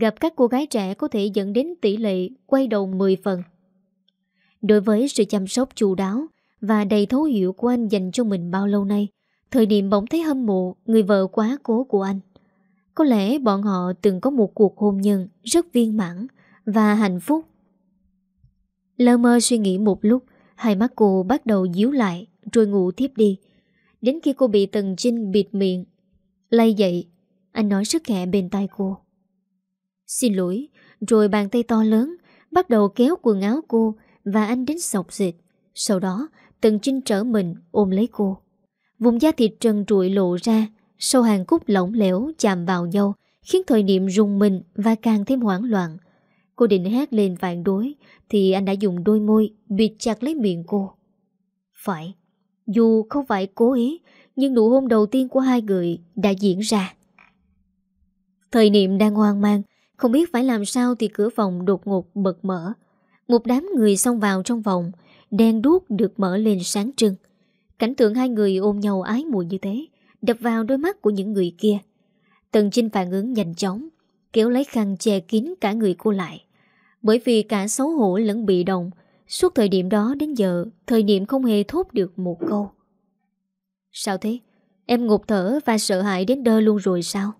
gặp các cô gái trẻ có thể dẫn đến tỷ lệ quay đầu 10 phần. Đối với sự chăm sóc chu đáo và đầy thấu hiểu của anh dành cho mình bao lâu nay, thời điểm bỗng thấy hâm mộ người vợ quá cố của anh. Có lẽ bọn họ từng có một cuộc hôn nhân rất viên mãn và hạnh phúc Lơ mơ suy nghĩ một lúc, hai mắt cô bắt đầu díu lại, rồi ngủ tiếp đi. Đến khi cô bị Tần Trinh bịt miệng, lay dậy, anh nói rất khẽ bên tai cô. Xin lỗi, rồi bàn tay to lớn, bắt đầu kéo quần áo cô và anh đến sọc dệt. Sau đó, Tần Trinh trở mình ôm lấy cô. Vùng da thịt trần trụi lộ ra, sâu hàng cúc lỏng lẻo chạm vào nhau, khiến thời niệm rung mình và càng thêm hoảng loạn. Cô định hét lên vàng đối Thì anh đã dùng đôi môi Bịt chặt lấy miệng cô Phải Dù không phải cố ý Nhưng nụ hôn đầu tiên của hai người đã diễn ra Thời niệm đang hoang mang Không biết phải làm sao thì cửa phòng đột ngột bật mở Một đám người xông vào trong phòng Đen đuốc được mở lên sáng trưng Cảnh tượng hai người ôm nhau ái mùi như thế Đập vào đôi mắt của những người kia Tần Chinh phản ứng nhanh chóng Kéo lấy khăn che kín cả người cô lại bởi vì cả xấu hổ lẫn bị động Suốt thời điểm đó đến giờ Thời điểm không hề thốt được một câu Sao thế? Em ngột thở và sợ hãi đến đơ luôn rồi sao?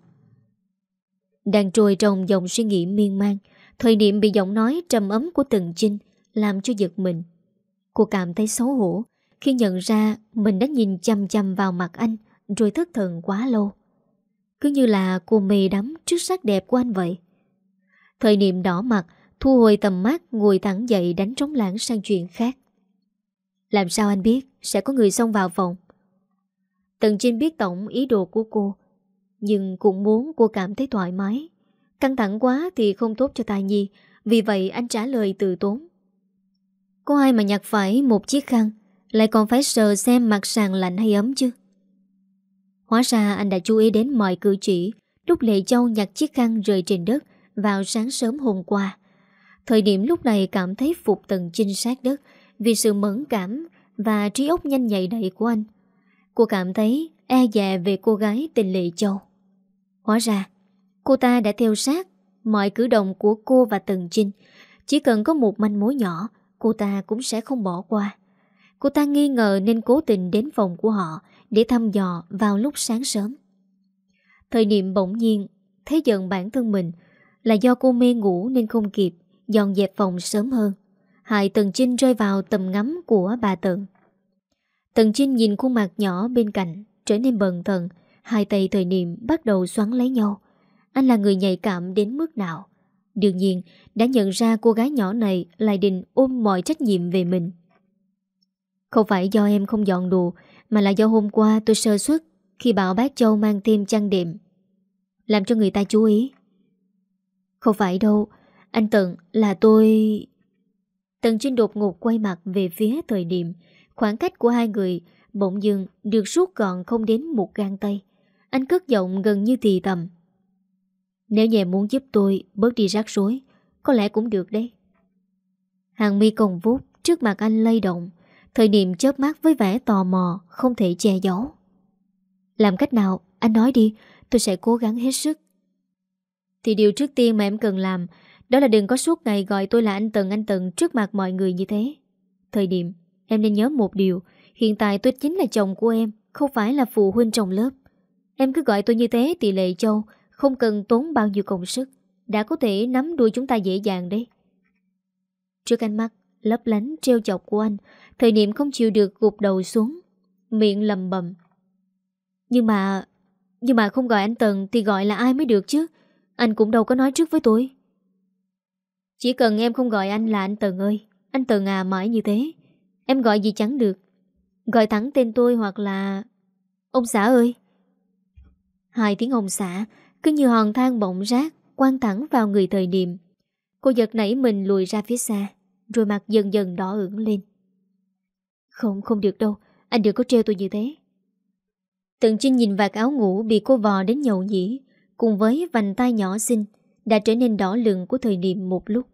Đang trôi trong dòng suy nghĩ miên man Thời điểm bị giọng nói trầm ấm của từng chinh Làm cho giật mình Cô cảm thấy xấu hổ Khi nhận ra mình đã nhìn chăm chăm vào mặt anh Rồi thất thần quá lâu Cứ như là cô mê đắm trước sắc đẹp của anh vậy Thời niệm đỏ mặt Thu hồi tầm mắt Ngồi thẳng dậy đánh trống lãng sang chuyện khác Làm sao anh biết Sẽ có người xông vào phòng Tần Trinh biết tổng ý đồ của cô Nhưng cũng muốn cô cảm thấy thoải mái Căng thẳng quá thì không tốt cho Tài Nhi Vì vậy anh trả lời từ tốn Có ai mà nhặt phải một chiếc khăn Lại còn phải sờ xem mặt sàn lạnh hay ấm chứ Hóa ra anh đã chú ý đến mọi cử chỉ Lúc Lệ Châu nhặt chiếc khăn rời trên đất Vào sáng sớm hôm qua Thời điểm lúc này cảm thấy phục tần trinh sát đất vì sự mẫn cảm và trí óc nhanh nhạy đầy của anh. Cô cảm thấy e dè về cô gái tình Lệ Châu. Hóa ra, cô ta đã theo sát mọi cử động của cô và Tần Trinh. Chỉ cần có một manh mối nhỏ, cô ta cũng sẽ không bỏ qua. Cô ta nghi ngờ nên cố tình đến phòng của họ để thăm dò vào lúc sáng sớm. Thời niệm bỗng nhiên, thấy giận bản thân mình là do cô mê ngủ nên không kịp dọn dẹp phòng sớm hơn. Hai Tần Trinh rơi vào tầm ngắm của bà Tần. Tần Trinh nhìn khuôn mặt nhỏ bên cạnh, trở nên bần thần, hai tay thời niệm bắt đầu xoắn lấy nhau. Anh là người nhạy cảm đến mức nào? Đương nhiên, đã nhận ra cô gái nhỏ này lại định ôm mọi trách nhiệm về mình. Không phải do em không dọn đồ, mà là do hôm qua tôi sơ suất khi bảo bác Châu mang thêm chăn đệm. Làm cho người ta chú ý. Không phải đâu, anh Tần là tôi... Tần Trinh đột ngột quay mặt về phía thời điểm Khoảng cách của hai người Bỗng dưng được rút gọn không đến một gang tay Anh cất giọng gần như thì tầm Nếu nhà muốn giúp tôi bớt đi rác rối Có lẽ cũng được đấy Hàng mi còn vút Trước mặt anh lay động Thời điểm chớp mắt với vẻ tò mò Không thể che giấu Làm cách nào anh nói đi Tôi sẽ cố gắng hết sức Thì điều trước tiên mà em cần làm đó là đừng có suốt ngày gọi tôi là anh Tần anh Tần trước mặt mọi người như thế. Thời điểm, em nên nhớ một điều, hiện tại tôi chính là chồng của em, không phải là phụ huynh trong lớp. Em cứ gọi tôi như thế tỷ Lệ Châu không cần tốn bao nhiêu công sức, đã có thể nắm đuôi chúng ta dễ dàng đấy. Trước ánh mắt, lấp lánh treo chọc của anh, thời niệm không chịu được gục đầu xuống, miệng lầm bầm. Nhưng mà, nhưng mà không gọi anh Tần thì gọi là ai mới được chứ, anh cũng đâu có nói trước với tôi. Chỉ cần em không gọi anh là anh Tần ơi Anh Tần à mãi như thế Em gọi gì chẳng được Gọi thẳng tên tôi hoặc là Ông xã ơi Hai tiếng ông xã Cứ như hòn thang bỗng rác Quang thẳng vào người thời niệm Cô giật nảy mình lùi ra phía xa Rồi mặt dần dần đỏ ửng lên Không không được đâu Anh đừng có treo tôi như thế Tần Trinh nhìn vạt áo ngủ Bị cô vò đến nhậu nhỉ Cùng với vành tay nhỏ xinh đã trở nên đỏ lừng của thời niệm một lúc.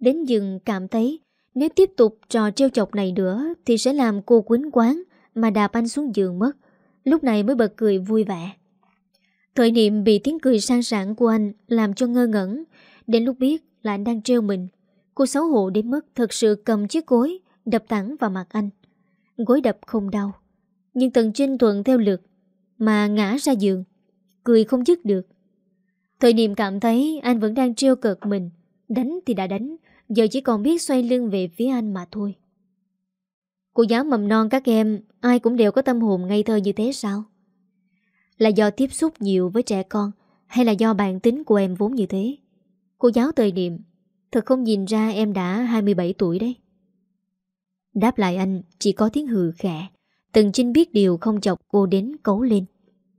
Đến dừng cảm thấy nếu tiếp tục trò trêu chọc này nữa thì sẽ làm cô quýnh quán mà đạp anh xuống giường mất. Lúc này mới bật cười vui vẻ. Thời niệm bị tiếng cười sang sảng của anh làm cho ngơ ngẩn. Đến lúc biết là anh đang treo mình. Cô xấu hổ đến mức thật sự cầm chiếc gối đập thẳng vào mặt anh. Gối đập không đau. Nhưng Tần Trinh thuận theo lực mà ngã ra giường. Cười không dứt được. Thời điểm cảm thấy anh vẫn đang trêu cợt mình Đánh thì đã đánh Giờ chỉ còn biết xoay lưng về phía anh mà thôi Cô giáo mầm non các em Ai cũng đều có tâm hồn ngây thơ như thế sao Là do tiếp xúc nhiều với trẻ con Hay là do bản tính của em vốn như thế Cô giáo thời điểm Thật không nhìn ra em đã 27 tuổi đấy Đáp lại anh Chỉ có tiếng hừ khẽ Từng chinh biết điều không chọc cô đến cấu lên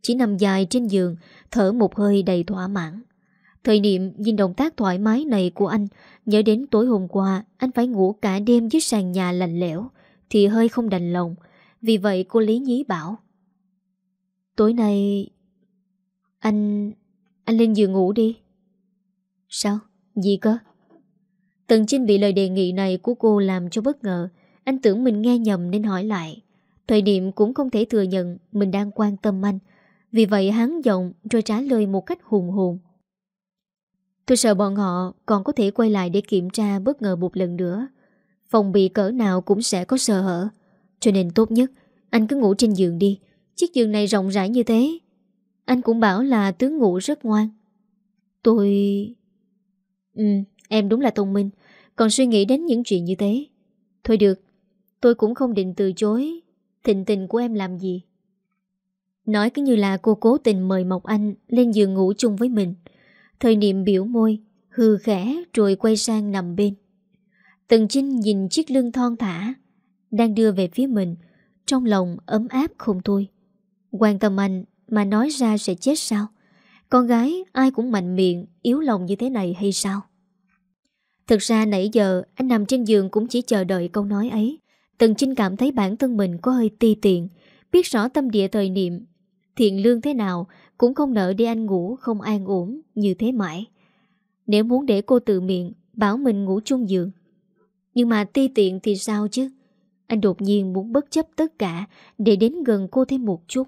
chỉ nằm dài trên giường Thở một hơi đầy thỏa mãn Thời niệm nhìn động tác thoải mái này của anh Nhớ đến tối hôm qua Anh phải ngủ cả đêm dưới sàn nhà lạnh lẽo Thì hơi không đành lòng Vì vậy cô Lý Nhí bảo Tối nay Anh Anh lên giường ngủ đi Sao? Gì cơ? Tần Trinh bị lời đề nghị này của cô làm cho bất ngờ Anh tưởng mình nghe nhầm nên hỏi lại Thời điểm cũng không thể thừa nhận Mình đang quan tâm anh vì vậy hắn giọng rồi trả lời một cách hùng hồn Tôi sợ bọn họ còn có thể quay lại để kiểm tra bất ngờ một lần nữa Phòng bị cỡ nào cũng sẽ có sợ hở Cho nên tốt nhất Anh cứ ngủ trên giường đi Chiếc giường này rộng rãi như thế Anh cũng bảo là tướng ngủ rất ngoan Tôi... Ừ, em đúng là thông minh Còn suy nghĩ đến những chuyện như thế Thôi được Tôi cũng không định từ chối Thịnh tình của em làm gì Nói cứ như là cô cố tình mời Mộc Anh lên giường ngủ chung với mình. Thời niệm biểu môi, hư khẽ rồi quay sang nằm bên. Tần Trinh nhìn chiếc lưng thon thả, đang đưa về phía mình, trong lòng ấm áp không thôi. Quan tâm anh mà nói ra sẽ chết sao? Con gái ai cũng mạnh miệng, yếu lòng như thế này hay sao? Thực ra nãy giờ anh nằm trên giường cũng chỉ chờ đợi câu nói ấy. Tần Trinh cảm thấy bản thân mình có hơi ti tiện, biết rõ tâm địa thời niệm thiện lương thế nào cũng không nợ đi anh ngủ không an ổn như thế mãi. Nếu muốn để cô tự miệng, bảo mình ngủ chung giường. Nhưng mà ti tiện thì sao chứ? Anh đột nhiên muốn bất chấp tất cả để đến gần cô thêm một chút.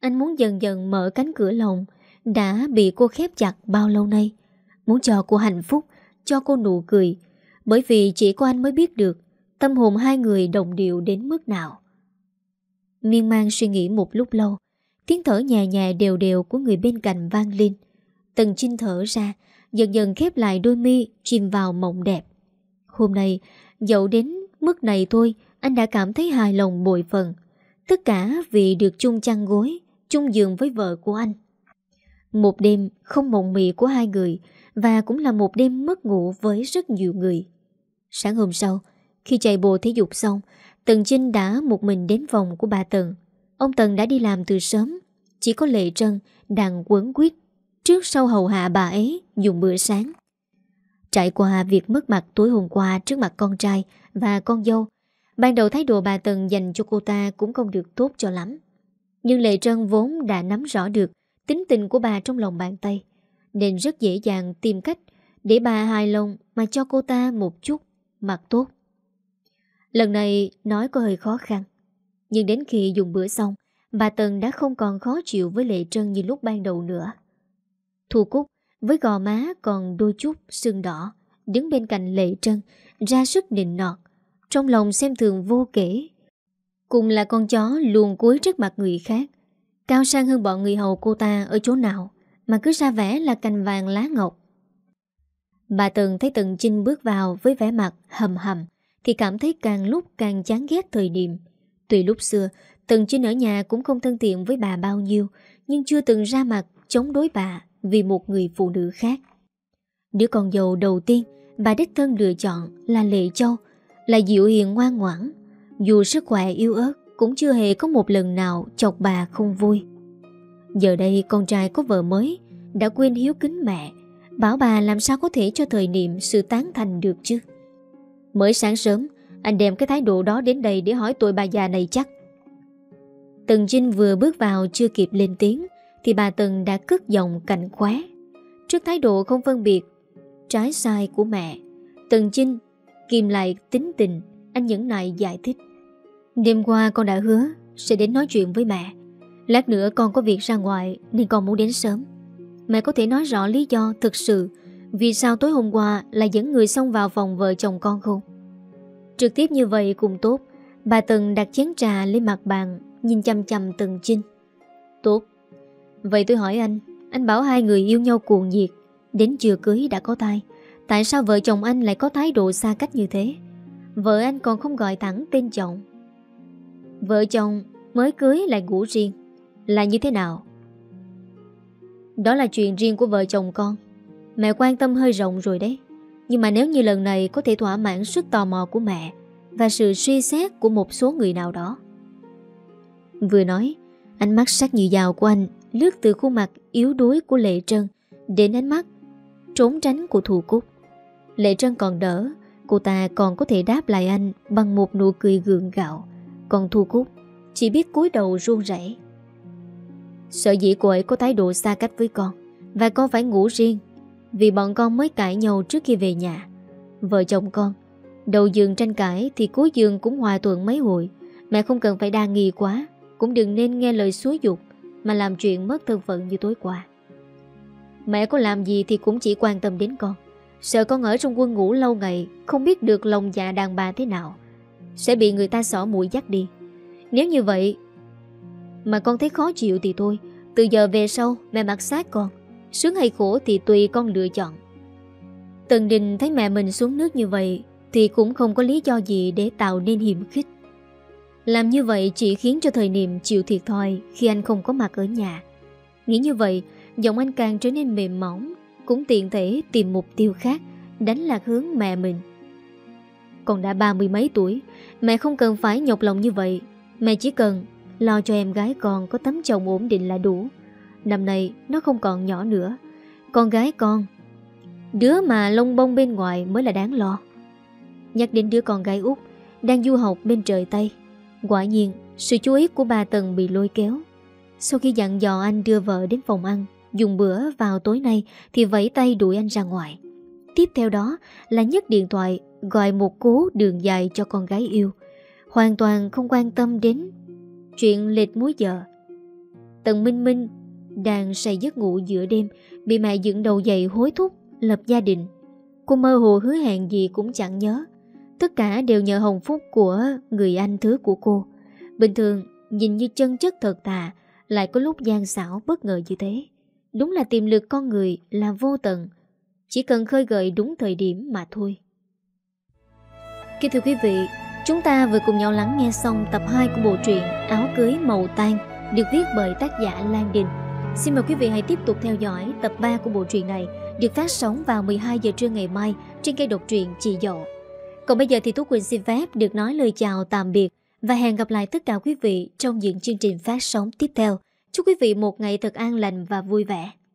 Anh muốn dần dần mở cánh cửa lòng đã bị cô khép chặt bao lâu nay. Muốn cho cô hạnh phúc, cho cô nụ cười. Bởi vì chỉ có anh mới biết được tâm hồn hai người đồng điệu đến mức nào. Miên man suy nghĩ một lúc lâu Tiếng thở nhẹ nhà đều đều của người bên cạnh vang lên Tần chinh thở ra Dần dần khép lại đôi mi Chìm vào mộng đẹp Hôm nay dẫu đến mức này thôi Anh đã cảm thấy hài lòng bội phần Tất cả vì được chung chăn gối Chung giường với vợ của anh Một đêm không mộng mị của hai người Và cũng là một đêm mất ngủ với rất nhiều người Sáng hôm sau Khi chạy bộ thể dục xong Tần Chinh đã một mình đến phòng của bà Tần Ông Tần đã đi làm từ sớm Chỉ có Lệ Trân đang quấn quyết Trước sau hầu hạ bà ấy dùng bữa sáng Trải qua việc mất mặt tối hôm qua trước mặt con trai và con dâu Ban đầu thái độ bà Tần dành cho cô ta cũng không được tốt cho lắm Nhưng Lệ Trân vốn đã nắm rõ được tính tình của bà trong lòng bàn tay Nên rất dễ dàng tìm cách để bà hài lòng mà cho cô ta một chút mặt tốt Lần này nói có hơi khó khăn Nhưng đến khi dùng bữa xong Bà Tần đã không còn khó chịu với Lệ Trân như lúc ban đầu nữa Thu Cúc với gò má còn đôi chút sưng đỏ Đứng bên cạnh Lệ Trân Ra sức nịnh nọt Trong lòng xem thường vô kể Cùng là con chó luồn cuối trước mặt người khác Cao sang hơn bọn người hầu cô ta ở chỗ nào Mà cứ ra vẻ là cành vàng lá ngọc Bà Tần thấy Tần Chinh bước vào với vẻ mặt hầm hầm thì cảm thấy càng lúc càng chán ghét thời điểm. Tùy lúc xưa, Tần Trinh ở nhà cũng không thân thiện với bà bao nhiêu, nhưng chưa từng ra mặt chống đối bà vì một người phụ nữ khác. Đứa con dâu đầu tiên bà đích thân lựa chọn là Lệ Châu, là dịu hiền ngoan ngoãn. Dù sức khỏe yếu ớt, cũng chưa hề có một lần nào chọc bà không vui. Giờ đây con trai có vợ mới, đã quên hiếu kính mẹ, bảo bà làm sao có thể cho thời niệm sự tán thành được chứ. Mới sáng sớm Anh đem cái thái độ đó đến đây để hỏi tội bà già này chắc Tần Trinh vừa bước vào chưa kịp lên tiếng Thì bà Tần đã cất giọng cạnh khóe Trước thái độ không phân biệt Trái sai của mẹ Tần Trinh kìm lại tính tình Anh nhẫn nại giải thích Đêm qua con đã hứa Sẽ đến nói chuyện với mẹ Lát nữa con có việc ra ngoài Nên con muốn đến sớm Mẹ có thể nói rõ lý do thực sự vì sao tối hôm qua là dẫn người xông vào phòng vợ chồng con không Trực tiếp như vậy cũng tốt Bà Tần đặt chén trà lên mặt bàn Nhìn chăm chăm Tần Trinh Tốt Vậy tôi hỏi anh Anh bảo hai người yêu nhau cuồng nhiệt Đến chưa cưới đã có thai Tại sao vợ chồng anh lại có thái độ xa cách như thế Vợ anh còn không gọi thẳng tên chồng Vợ chồng mới cưới lại ngủ riêng Là như thế nào Đó là chuyện riêng của vợ chồng con Mẹ quan tâm hơi rộng rồi đấy Nhưng mà nếu như lần này có thể thỏa mãn sức tò mò của mẹ Và sự suy xét của một số người nào đó Vừa nói Ánh mắt sắc như dao của anh Lướt từ khuôn mặt yếu đuối của Lệ Trân Đến ánh mắt Trốn tránh của thù cúc Lệ Trân còn đỡ Cô ta còn có thể đáp lại anh Bằng một nụ cười gượng gạo Còn thu cúc Chỉ biết cúi đầu run rẩy Sợ dĩ cô ấy có thái độ xa cách với con Và con phải ngủ riêng vì bọn con mới cãi nhau trước khi về nhà Vợ chồng con Đầu giường tranh cãi thì cuối giường cũng hòa thuận mấy hồi Mẹ không cần phải đa nghi quá Cũng đừng nên nghe lời xúi dục Mà làm chuyện mất thân phận như tối qua Mẹ có làm gì thì cũng chỉ quan tâm đến con Sợ con ở trong quân ngủ lâu ngày Không biết được lòng dạ đàn bà thế nào Sẽ bị người ta xỏ mũi dắt đi Nếu như vậy Mà con thấy khó chịu thì thôi Từ giờ về sau mẹ mặc xác con Sướng hay khổ thì tùy con lựa chọn Tần Đình thấy mẹ mình xuống nước như vậy Thì cũng không có lý do gì để tạo nên hiểm khích Làm như vậy chỉ khiến cho thời niệm chịu thiệt thòi Khi anh không có mặt ở nhà Nghĩ như vậy Giọng anh càng trở nên mềm mỏng Cũng tiện thể tìm mục tiêu khác Đánh lạc hướng mẹ mình Còn đã ba mươi mấy tuổi Mẹ không cần phải nhọc lòng như vậy Mẹ chỉ cần lo cho em gái con có tấm chồng ổn định là đủ Năm nay nó không còn nhỏ nữa Con gái con Đứa mà lông bông bên ngoài mới là đáng lo Nhắc đến đứa con gái út Đang du học bên trời Tây Quả nhiên sự chú ý của bà Tần bị lôi kéo Sau khi dặn dò anh đưa vợ đến phòng ăn Dùng bữa vào tối nay Thì vẫy tay đuổi anh ra ngoài Tiếp theo đó là nhấc điện thoại Gọi một cú đường dài cho con gái yêu Hoàn toàn không quan tâm đến Chuyện lệch múi giờ Tần Minh Minh đang say giấc ngủ giữa đêm, bị mẹ dựng đầu dậy hối thúc, lập gia đình. Cô mơ hồ hứa hẹn gì cũng chẳng nhớ. Tất cả đều nhờ hồng phúc của người anh thứ của cô. Bình thường, nhìn như chân chất thật tà, lại có lúc gian xảo bất ngờ như thế. Đúng là tiềm lực con người là vô tận, chỉ cần khơi gợi đúng thời điểm mà thôi. Kính thưa quý vị, chúng ta vừa cùng nhau lắng nghe xong tập 2 của bộ truyện Áo cưới màu tan được viết bởi tác giả Lan Đình. Xin mời quý vị hãy tiếp tục theo dõi tập 3 của bộ truyện này được phát sóng vào 12 giờ trưa ngày mai trên kênh độc truyện Chị Dậu. Còn bây giờ thì Tú Quỳnh xin phép được nói lời chào tạm biệt và hẹn gặp lại tất cả quý vị trong những chương trình phát sóng tiếp theo. Chúc quý vị một ngày thật an lành và vui vẻ.